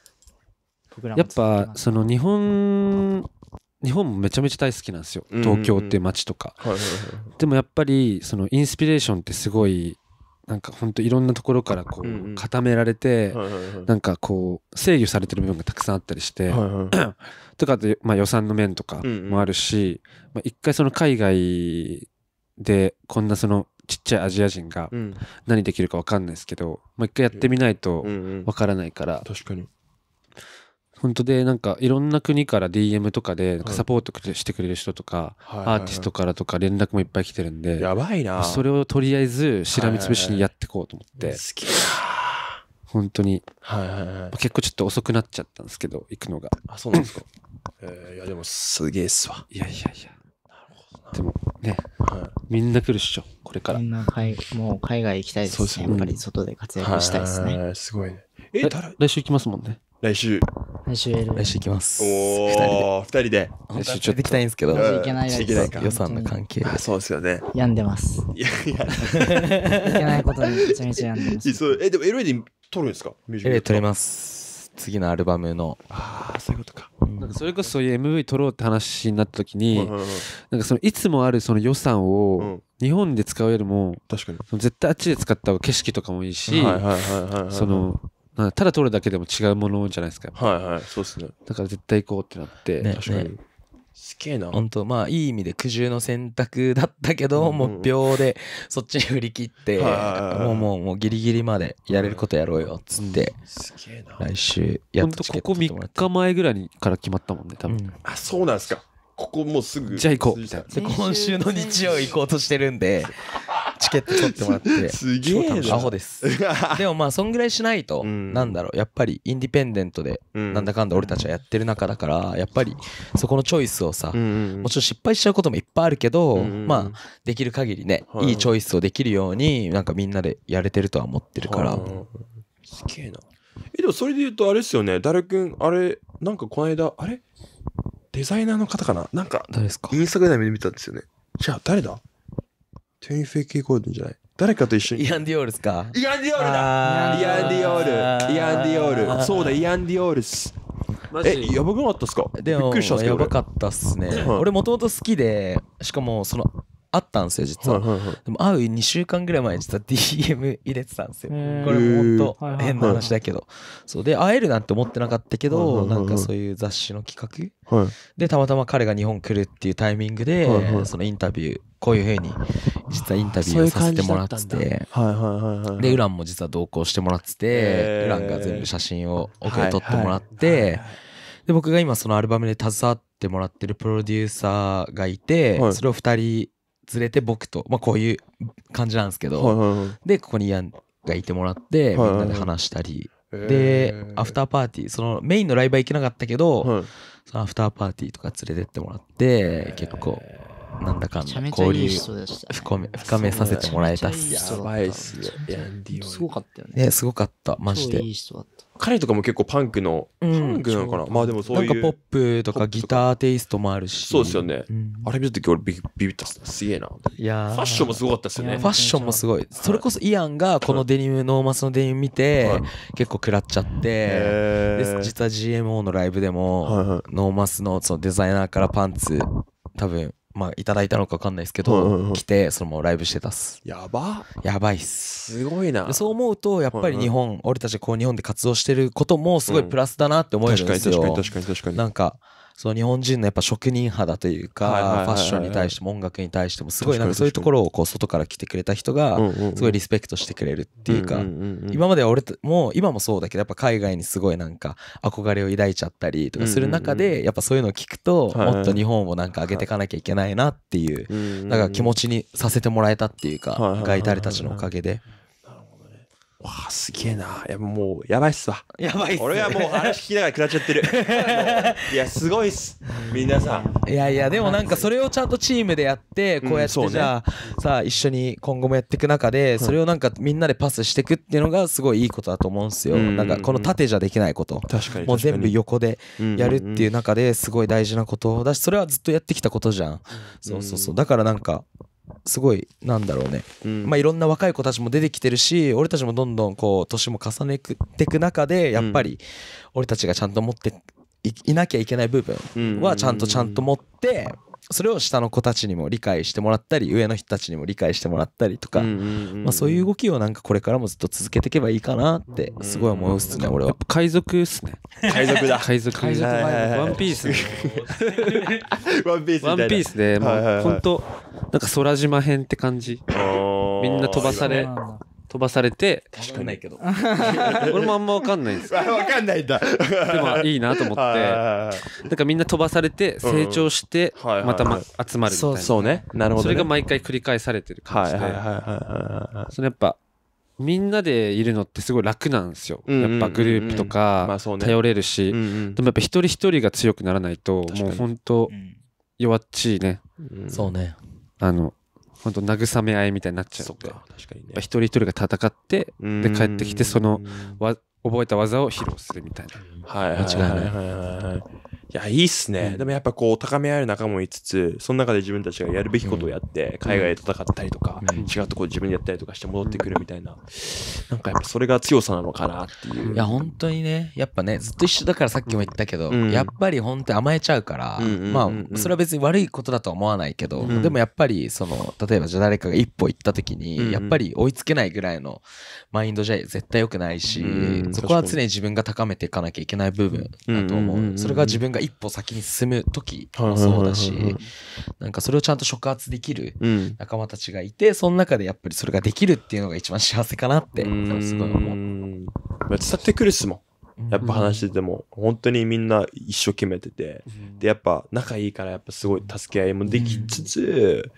僕らやっぱその日本日本もめちゃめちゃ大好きなんですよ東京っていう街とか、でもやっぱりそのインスピレーションってすごいなんかんといろんなところからこう固められて、なんかこう制御されてる部分がたくさんあったりして、とかで、ま予算の面とかもあるし、まあ、回その海外でこんなそのちっちゃいアジア人が何できるか分かんないですけど、まあ、回やってみないと分からないから、確かに本当でなんかいろんな国から DM とかでサポートしてくれる人とか、アーティストからとか連絡もいっぱい来てるんでやばいなそれをとりあえずしらみつぶしにやっていこうと思って、はい本当に、はいはいはい、結構ちょっと遅くなっちゃったんですけど行くのがあそうなんですかえー、いやでもすげえっすわいやいやいやでもね、はい、みんな来るっしょこれからみんない、もう海外行きたいですね、ね、やっぱり外で活躍したいですね、すごいねえ誰来週行きますもんね来週。来週 L。来週行きます。おお、二人で。来週ちょっと行きたいんですけど。行けないや予算の関係。そうですよね。病んでます。いやいや。行けないことにめちゃめちゃ病んでます。え、でもエ LA で取るんですかエロ a 取れます。次のアルバムの。ああ、そういうことか。なんかそれこそそういう MV 撮ろうって話になった時に、なんかそのいつもあるその予算を日本で使うよりも、確かに絶対あっちで使った景色とかもいいし、そのただ取るだけでも違うものじゃないですか。はいはい、そうですね。だから絶対行こうってなって、ね、確かに。ねすげえな。本当まあいい意味で苦渋の選択だったけど、うん、もう秒でそっちに振り切って、もうもうもうギリギリまでやれることやろうよっつって、うん、すげえな。来週やっとここ3日前ぐらいにから決まったもんね、多分。うん、あ、そうなんですか。ここもうすぐ。じゃあ行こうで今週の日曜行こうとしてるんで。チケット取ってもらってすげえアホです でもまあそんぐらいしないと、なんだろうやっぱりインディペンデントで、なんだかんだ俺たちはやってる中だからやっぱりそこのチョイスをさ、もちろん失敗しちゃうこともいっぱいあるけど、まあできる限りね、いいチョイスをできるようになんかみんなでやれてるとは思ってるから、すげえなえでもそれで言うとあれですよね誰くんあれなんかこの間あれデザイナーの方かななんか、誰ですかインスタグラムで見たんですよね。じゃあ誰だテニフェ系ゴールンじゃない誰かと一緒にイアン・ディオールですかイアン・ディオールだイアン・ディオールイアン・ディオールそうだイアン・ディオールっすえやばくなかったっすかでもびっくりしたんですやばかったっすね、はい、俺もともと好きでしかもそのあったんですよ実ははいはいはい、でも会う2週間ぐらい前に実は DM 入れてたんですよこれもほんと変な話だけど、はいはい、そうで会えるなんて思ってなかったけど、はいはいはい、なんかそういう雑誌の企画、はい、でたまたま彼が日本来るっていうタイミングで、はいはい、そのインタビューこういうふうに実はインタビューさせてもらっててでウランも実は同行してもらっててウランが全部写真を送り取ってもらってで僕が今そのアルバムで携わってもらってるプロデューサーがいてそれを2人連れて僕とまあこういう感じなんですけどでここにイアンがいてもらってみんなで話したりでアフターパーティーそのメインのライブは行けなかったけどそのアフターパーティーとか連れてってもらって結構。なんだかんだ交流深め深めさせてもらえたっす。やばいっすよ。すごかったよね。ね、すごかった、マジで。彼とかも結構パンクの、パンクなのかなまあでもそういう。なんかポップとかギターテイストもあるし。そうですよね。あれ見た時俺ビビったっすすげえな。いやファッションもすごかったっすよね。ファッションもすごい。それこそイアンがこのデニム、ノーマスのデニム見て、結構食らっちゃって、で実は GMO のライブでも、ノーマスのそのデザイナーからパンツ、多分、まあ、いただいたのか分かんないですけど、うんうんうん、来てそのままライブしてたっすやばやばいっすすごいなそう思うとやっぱり日本、うんうん、俺たちこう日本で活動してることもすごいプラスだなって思えるんですよ、うん、確かに確かに確かに確かになんかその日本人のやっぱ職人肌というか、ファッションに対しても音楽に対してもすごいなんかそういうところをこう外から来てくれた人がすごいリスペクトしてくれるっていうか、今までは俺も今もそうだけどやっぱ海外にすごいなんか憧れを抱いちゃったりとかする中でやっぱそういうのを聞くともっと日本をなんか上げていかなきゃいけないなっていうなんか気持ちにさせてもらえたっていうかガイタたちのおかげで。わあ、すげえな。やっぱもう、やばいっすわ。やばいっす俺はもう話聞きながら食らっちゃってる。いや、すごいっす。みんなさん。いやいや、でもなんかそれをちゃんとチームでやって、こうやってじゃあ、さあ、一緒に今後もやっていく中で、それをなんかみんなでパスしていくっていうのがすごいいいことだと思うんすよ。なんかこの縦じゃできないこと。確かに。もう全部横でやるっていう中ですごい大事なことだし、それはずっとやってきたことじゃん。そうそうそう。だからなんか、すごいなんだろうね、うん、まあ、いろんな若い子たちも出てきてるし俺たちもどんどんこう年も重ねていく中でやっぱり俺たちがちゃんと持っていなきゃいけない部分はちゃんとちゃんと持ってそれを下の子たちにも理解してもらったり上の人たちにも理解してもらったりとか、まあ、そういう動きをなんかこれからもずっと続けていけばいいかなってすごい思いますね、俺は海賊っすね海賊だ海賊海賊ワンピース ワンピースワンピースでもうほんとなんか空島編って感じみんな飛ばされ飛ばされて、確かないけど。俺もあんまわかんないんですけ わかんないんだ。でもいいなと思って、なんかみんな飛ばされて、成長して、また、ま、集まるみたいな。そうね。なるほど、ね。それが毎回繰り返されてる感じで。はいはいはい。そのやっぱ、みんなでいるのってすごい楽なんですよ。やっぱグループとか、頼れるし、でもやっぱ一人一人が強くならないと、もう本当弱っちいね。そうね。あの、本当慰め合いみたいになっちゃうんで一人一人が戦ってで帰ってきてその覚えた技を披露するみたいな。はいはいはいはいいや、いいっすね。うん、でもやっぱこう、高め合える仲もいつつ、その中で自分たちがやるべきことをやって、海外で戦ったりとか、うん、違うとこ自分でやったりとかして戻ってくるみたいな、なんかやっぱそれが強さなのかなっていう。いや、本当にね、やっぱね、ずっと一緒だからさっきも言ったけど、うん、やっぱり本当に甘えちゃうから、まあ、それは別に悪いことだとは思わないけど、でもやっぱり、その、例えばじゃあ誰かが一歩行った時に、やっぱり追いつけないぐらいのマインドじゃ絶対良くないし、そこは常に自分が高めていかなきゃいけない部分だと思う。それが自分が一歩先に進む時もそうだし、なんかそれをちゃんと触発できる仲間たちがいて、その中でやっぱりそれができるっていうのが一番幸せかなって、すごい思う。伝わってくるっすもん。やっぱ話してても、本当にみんな一生決めてて、で、やっぱ仲いいからやっぱすごい助け合いもできつつ、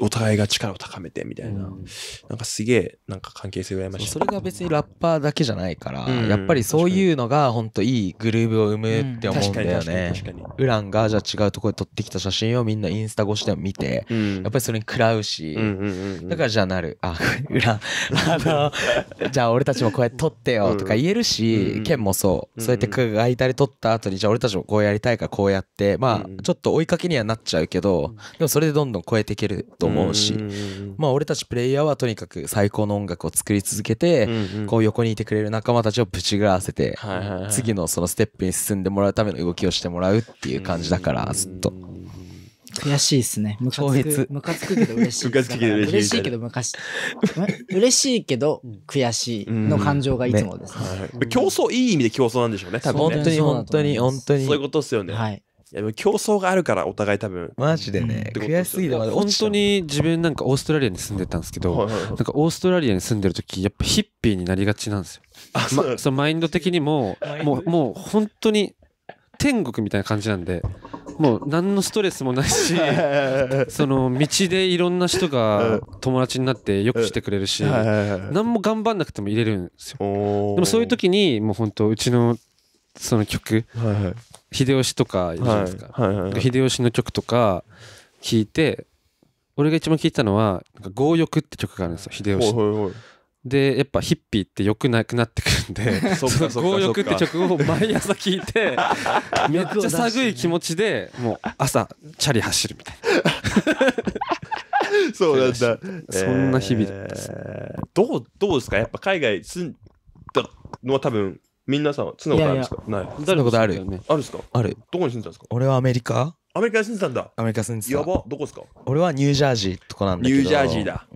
お互いが力を高めてみたいな、うん、なんかすげえなんか関係性羨ましいそれが別にラッパーだけじゃないから、うん、やっぱりそういうのが本当いいグルーブを生むって思うんだよね、ウランがじゃあ違うとこで撮ってきた写真をみんなインスタ越しでも見て、うん、やっぱりそれに食らうし、うんうんうんうん、だからじゃあなるあウランあのじゃあ俺たちもこうやって撮ってよとか言えるし、ケンもそう、そうやってガいたり撮った後にじゃあ俺たちもこうやりたいからこうやってまあ、ちょっと追いかけにはなっちゃうけど、でもそれでどんどん超えていけるとと思うし、まあ、俺たちプレイヤーはとにかく最高の音楽を作り続けて、こう横にいてくれる仲間たちをぶちぐらわせて、次のそのステップに進んでもらうための動きをしてもらうっていう感じだからずっと。悔しいですね。むかつく。つくけど嬉しい。つくけど嬉しい。嬉しいけど昔。嬉しいけど悔しいの感情がいつもですね。ねはい、競争、いい意味で競争なんでしょうね、多分、ね。本当に本当に本当に。そういうことですよね。はい。いやでも競争があるからお互い多分マジでね、うん、悔しすぎて本当に自分なんかオーストラリアに住んでたんですけど、なんかオーストラリアに住んでる時やっぱヒッピーになりがちなんですよ。あそう、ま、そのマインド的にももうもう本当に天国みたいな感じなんでもう何のストレスもないしその道でいろんな人が友達になってよくしてくれるし何も頑張んなくても入れるんですよでもそういう時にもう本当うちのその曲秀吉とかいるじゃないですか、はいはいはい、秀吉の曲とか聞いて俺が一番聞いたのは「強欲」って曲があるんですよ秀吉でやっぱヒッピーってよくなくなってくるんで「そそ強欲」って曲を毎朝聞いて めっちゃ寒い気持ちでもう朝チャリ走るみたいな そうなんだ、そんな日々だったです、どうどうですかやっぱ海外住んだのは多分みんなさん、つなことあるんですかない。そのなことあるよね。あるんですかある。どこに住んでたんですか俺はアメリカアメリカに住んでたんだ。アメリカ住んでた。やば、どこですか俺はニュージャージーとかなんだけど。ニュージャージーだ。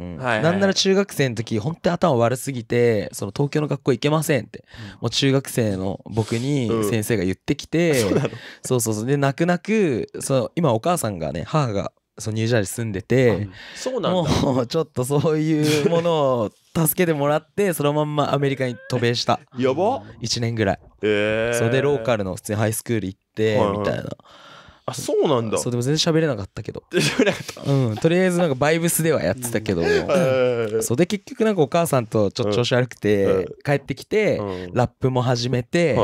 なんなら中学生の時、本当に頭悪すぎて、その東京の学校行けませんって、もう中学生の僕に先生が言ってきて、そうそうそう。で、泣く泣く、その今お母さんがね、母がそうニュージャージー住んでて、そうなんもうちょっとそういうものを助けてもらってそのまんまアメリカに渡米したやば1年ぐらい、えー、それでローカルの普通にハイスクール行ってみたいな、はいはいあそうなんだそうでも全然喋れなかったけど うん、とりあえずなんか バイブスではやってたけど、そうで結局なんかお母さんとちょっと調子悪くて、帰ってきて、ラップも始めて、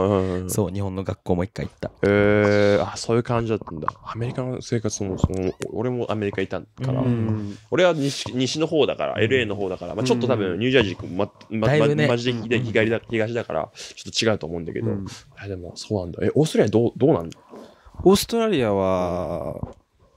そう日本の学校も一回行ったへえー、あそういう感じだったんだアメリカの生活もその俺もアメリカいたから、俺は西西の方だから LA の方だから、まあ、ちょっと多分ニュージャージー君ま、まだいぶね、マジで東だからちょっと違うと思うんだけど、うん、でもそうなんだえオーストラリアどうどうなんだオーストラリアは、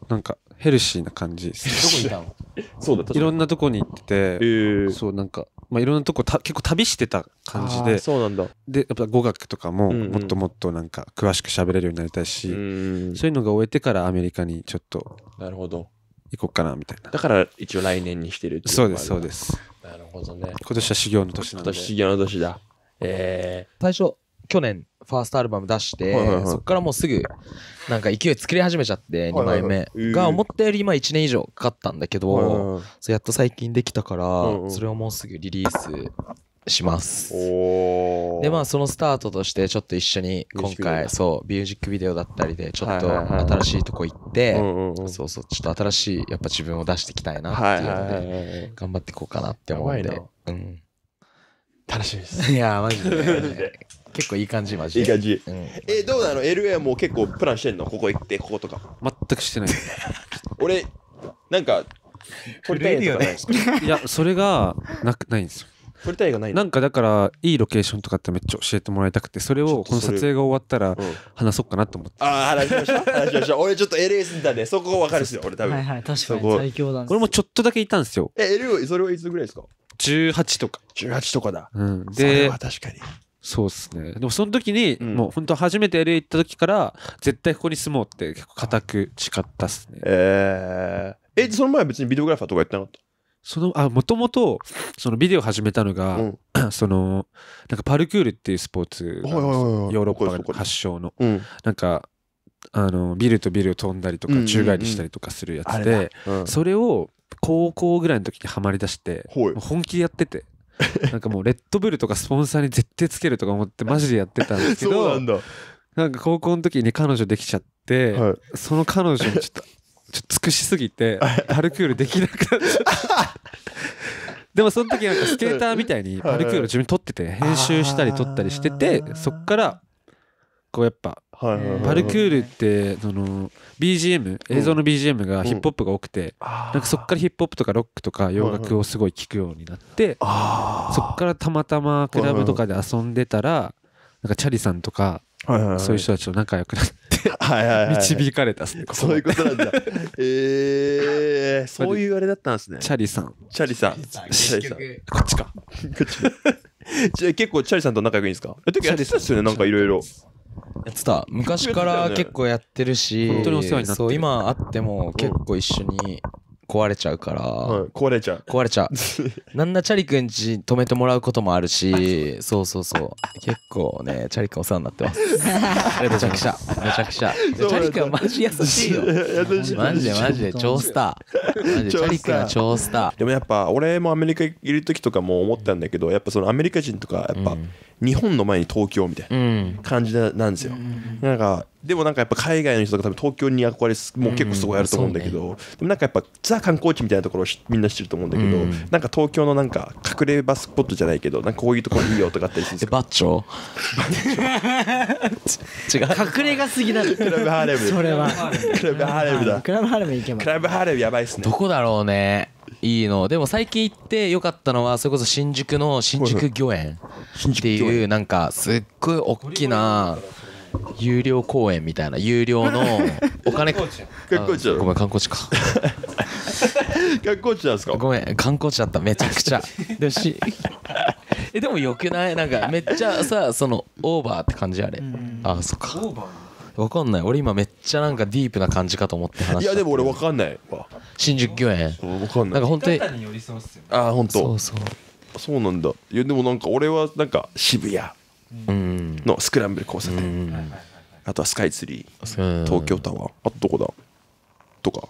なんか、ヘルシーな感じですどこにいたの そうだいろんなとこに行ってて、えー、そうなんか、まあ、いろんなとこた結構旅してた感じでそうなんだでやっぱ語学とかももっともっとなんか詳しく喋れるようになりたいし、そういうのが終えてからアメリカにちょっとなるほど行こうかなみたいなだから一応来年にしてるってうそうですそうですなるほどね今年は修行の年なんで今年修行の年だえー、最初去年ファーストアルバム出して、はいはいはい、そこからもうすぐなんか勢い作り始めちゃって2枚目が思ったより今1年以上かかったんだけど、はいはいはい、やっと最近できたからそれをもうすぐリリースしますでまあそのスタートとしてちょっと一緒に今回そうミュージックビデオだったりでちょっと新しいとこ行ってそうそうちょっと新しいやっぱ自分を出していきたいなっていうので頑張っていこうかなって思うんで。うん楽しみです。いやマジで、ね、マジで。結構いい感じ、マジで。いい感じ。うん、え、どうなの ?LA はもう結構プランしてんのここ行って、こことか。全くしてない。俺、なんか、撮りたいよね。いや、それがなくないんですよ。撮りたいがないなんかだからいいロケーションとかってめっちゃ教えてもらいたくてそれをこの撮影が終わったら話そうかなと思って、うん、ああ話しました話しました俺ちょっと LA 住んだんでそこ分かるっすよ俺多分はいはい確かに最強だ俺もちょっとだけいたんですよえ LA それはいつぐらいですか18とか。18とかだ。うん、で、それは確かに。そうっすね。でもその時に、うん、もう本当初めて LA 行った時から、絶対ここに住もうって結構固く誓ったっすね。えー、え、その前別にビデオグラファーとかやってなかったその、あ、もともと、そのビデオ始めたのが、うん、その、なんかパルクールっていうスポーツ、ヨーロッパ発祥の、うん、なんか、あの、ビルとビルを飛んだりとか、宙返りしたりとかするやつで、うん、それを、高校ぐらいの時にはまりだして本気でやってて なんかもうレッドブルとかスポンサーに絶対つけるとか思って マジでやってたんですけどなんか高校の時に彼女できちゃって、はい、その彼女にちょっと ちょっと尽くしすぎてパルクールできなくなっちゃったでもその時なんかスケーターみたいにパルクール自分撮ってて編集したり撮ったりしててそっからこうやっぱはいはいはい、パルクールってその BGM 映像の BGM がヒップホップが多くて、なんかそっからヒップホップとかロックとか洋楽をすごい聴くようになって、そっからたまたまクラブとかで遊んでたら、なんかチャリさんとか、ははいいそういう人たちと仲良くなって。は はいい、導かれたっすねそういうことなんだえ ー、そういうあれだったんですねチャリさんチャリさんチャリさんこっちか じゃあ結構チャリさんと仲良くいいんですかチャリさんっすよねなんかいろいろやってた昔から結構やってるし本当にお世話になってるそう今会っても結構一緒に壊れちゃうから、うん、壊れちゃう壊れちゃう なんなチャリくんち止めてもらうこともあるしそうそうそう結構ねチャリくんお世話になってます めちゃくちゃめちゃくちゃチャリくんマジ優しいよマジでマジで超スターマジでチャリくんは超スターでもやっぱ俺もアメリカいる時とかも思ったんだけどやっぱそのアメリカ人とかやっぱ、うん、日本の前に東京みたいな感じなんですよ、うん、なんかでもなんかやっぱ海外の人とか多分東京に憧れもう結構すごいあると思うんだけど、うんね、でもなんかやっぱザ観光地みたいなところをみんな知ってると思うんだけど、うん、なんか東京のなんか隠れ場スポットじゃないけどなんかこういうところいいよとかあったりするんですかバッチョ 違う隠れがすぎだろクラブハーレムそれはクラブハーレムだクラブハーレム行けばクラブハーレムやばいっすねどこだろうねいいのでも最近行ってよかったのはそれこそ新宿の新宿御苑っていうなんかすっごい大きな有料公園みたいな有料の お金観光地ごめん観光地か 観光地なんですかごめん観光地だっためちゃくちゃでしえでもよ くないなんかめっちゃさそのオーバーって感じあれあそっかオーバーわかんない俺今めっちゃなんかディープな感じかと思って話いやでも俺わかんない新宿御苑わかんないなんか本当にああ本当そうそうそうなんだいやでもなんか俺はなんか渋谷のスクランブル交差点、あとはスカイツリー、東京タワーあとどこだとか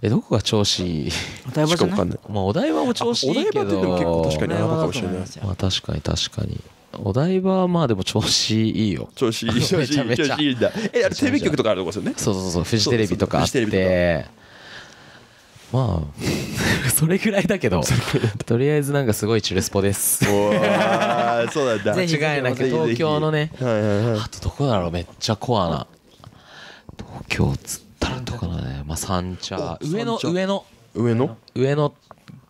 えどこが調子いいお台場じゃないまあお台場も調子いいけどお台場ってでも結構確かに穴場かもしれないまあ確かに確かにお台場はまあでも調子いいよ調子いい調子いい調子いいんだえあれテレビ局とかあるとこですよねそうそうそうフジテレビとかあってまあ それぐらいだけど とりあえずなんかすごいチルスポですおそうなんだ 間違いなく東京のねあとどこだろうめっちゃコアな東京っつったらどこだねまあ三茶上の上の上の上の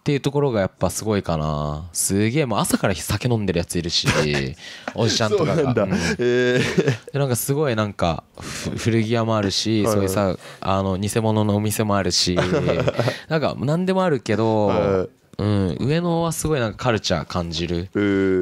っていうところがやっぱすごいかなすげえもう朝から酒飲んでるやついるし おじちゃんとかがなんえー、なんかすごいなんか古着屋もあるし、そういうさあの偽物のお店もあるし なんか何でもあるけど、うん、上野はすごいなんかカルチャー感じる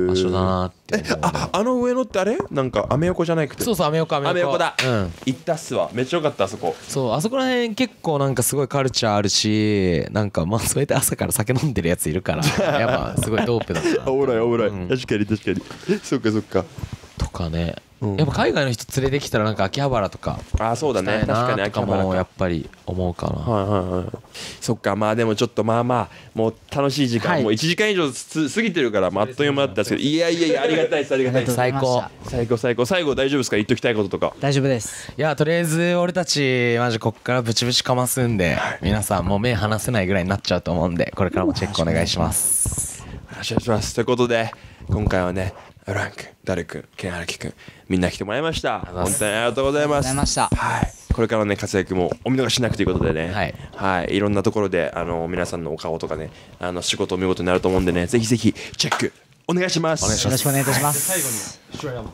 場所だなってえああの上野ってあれなんかアメ横じゃなくてそうそうアメ横アメ横アメ横だ、うん、行ったっすわめっちゃよかったあそこそうあそこら辺結構なんかすごいカルチャーあるしなんかまあそうやって朝から酒飲んでるやついるからやっぱすごいドープだった おもろいおもろい、うん、確かに確かにそっかそっかとかね、うん、やっぱ海外の人連れてきたらなんか秋葉原とかあそうだね確かに秋葉原もやっぱり思うかなはいはいはいそっかまあでもちょっとまあまあもう楽しい時間、はい、もう1時間以上つ過ぎてるからまあっという間だったんですけどいやいやいやありがたいですありがたいです最高最高最高最後大丈夫ですか言っときたいこととか大丈夫ですいやとりあえず俺たちマジこっからブチブチかますんで、皆さんもう目離せないぐらいになっちゃうと思うんでこれからもチェックお願いしますお願いしますということで今回はねランク、ダル君、ケンハラキ君、みんな来てもらいました。本当にありがとうございます。まはい。これからね、活躍もお見逃しなくということでね、はい、はい。いろんなところで、あの、皆さんのお顔とかね、あの、仕事お見事になると思うんでね、ぜひぜひ、チェック、お願いします。よろしくお願いいたします。はい、最後に、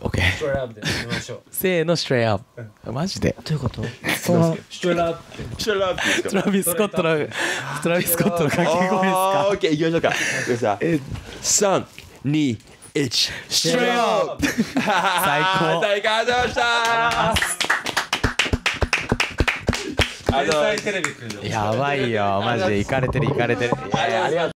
オッケー。ストレイアップでましょう。せーの、ストレイアップ。マジで。どういうことストレイアップ。ストレイアップ。トラビス・コットの、トラビス・コットの掛け声ですか。オッケー、いきましょうか。さあ、二一締め最高ありがとうございました天才テレビくんやばいよマジでいかれてるいかれてるいやいやありがとう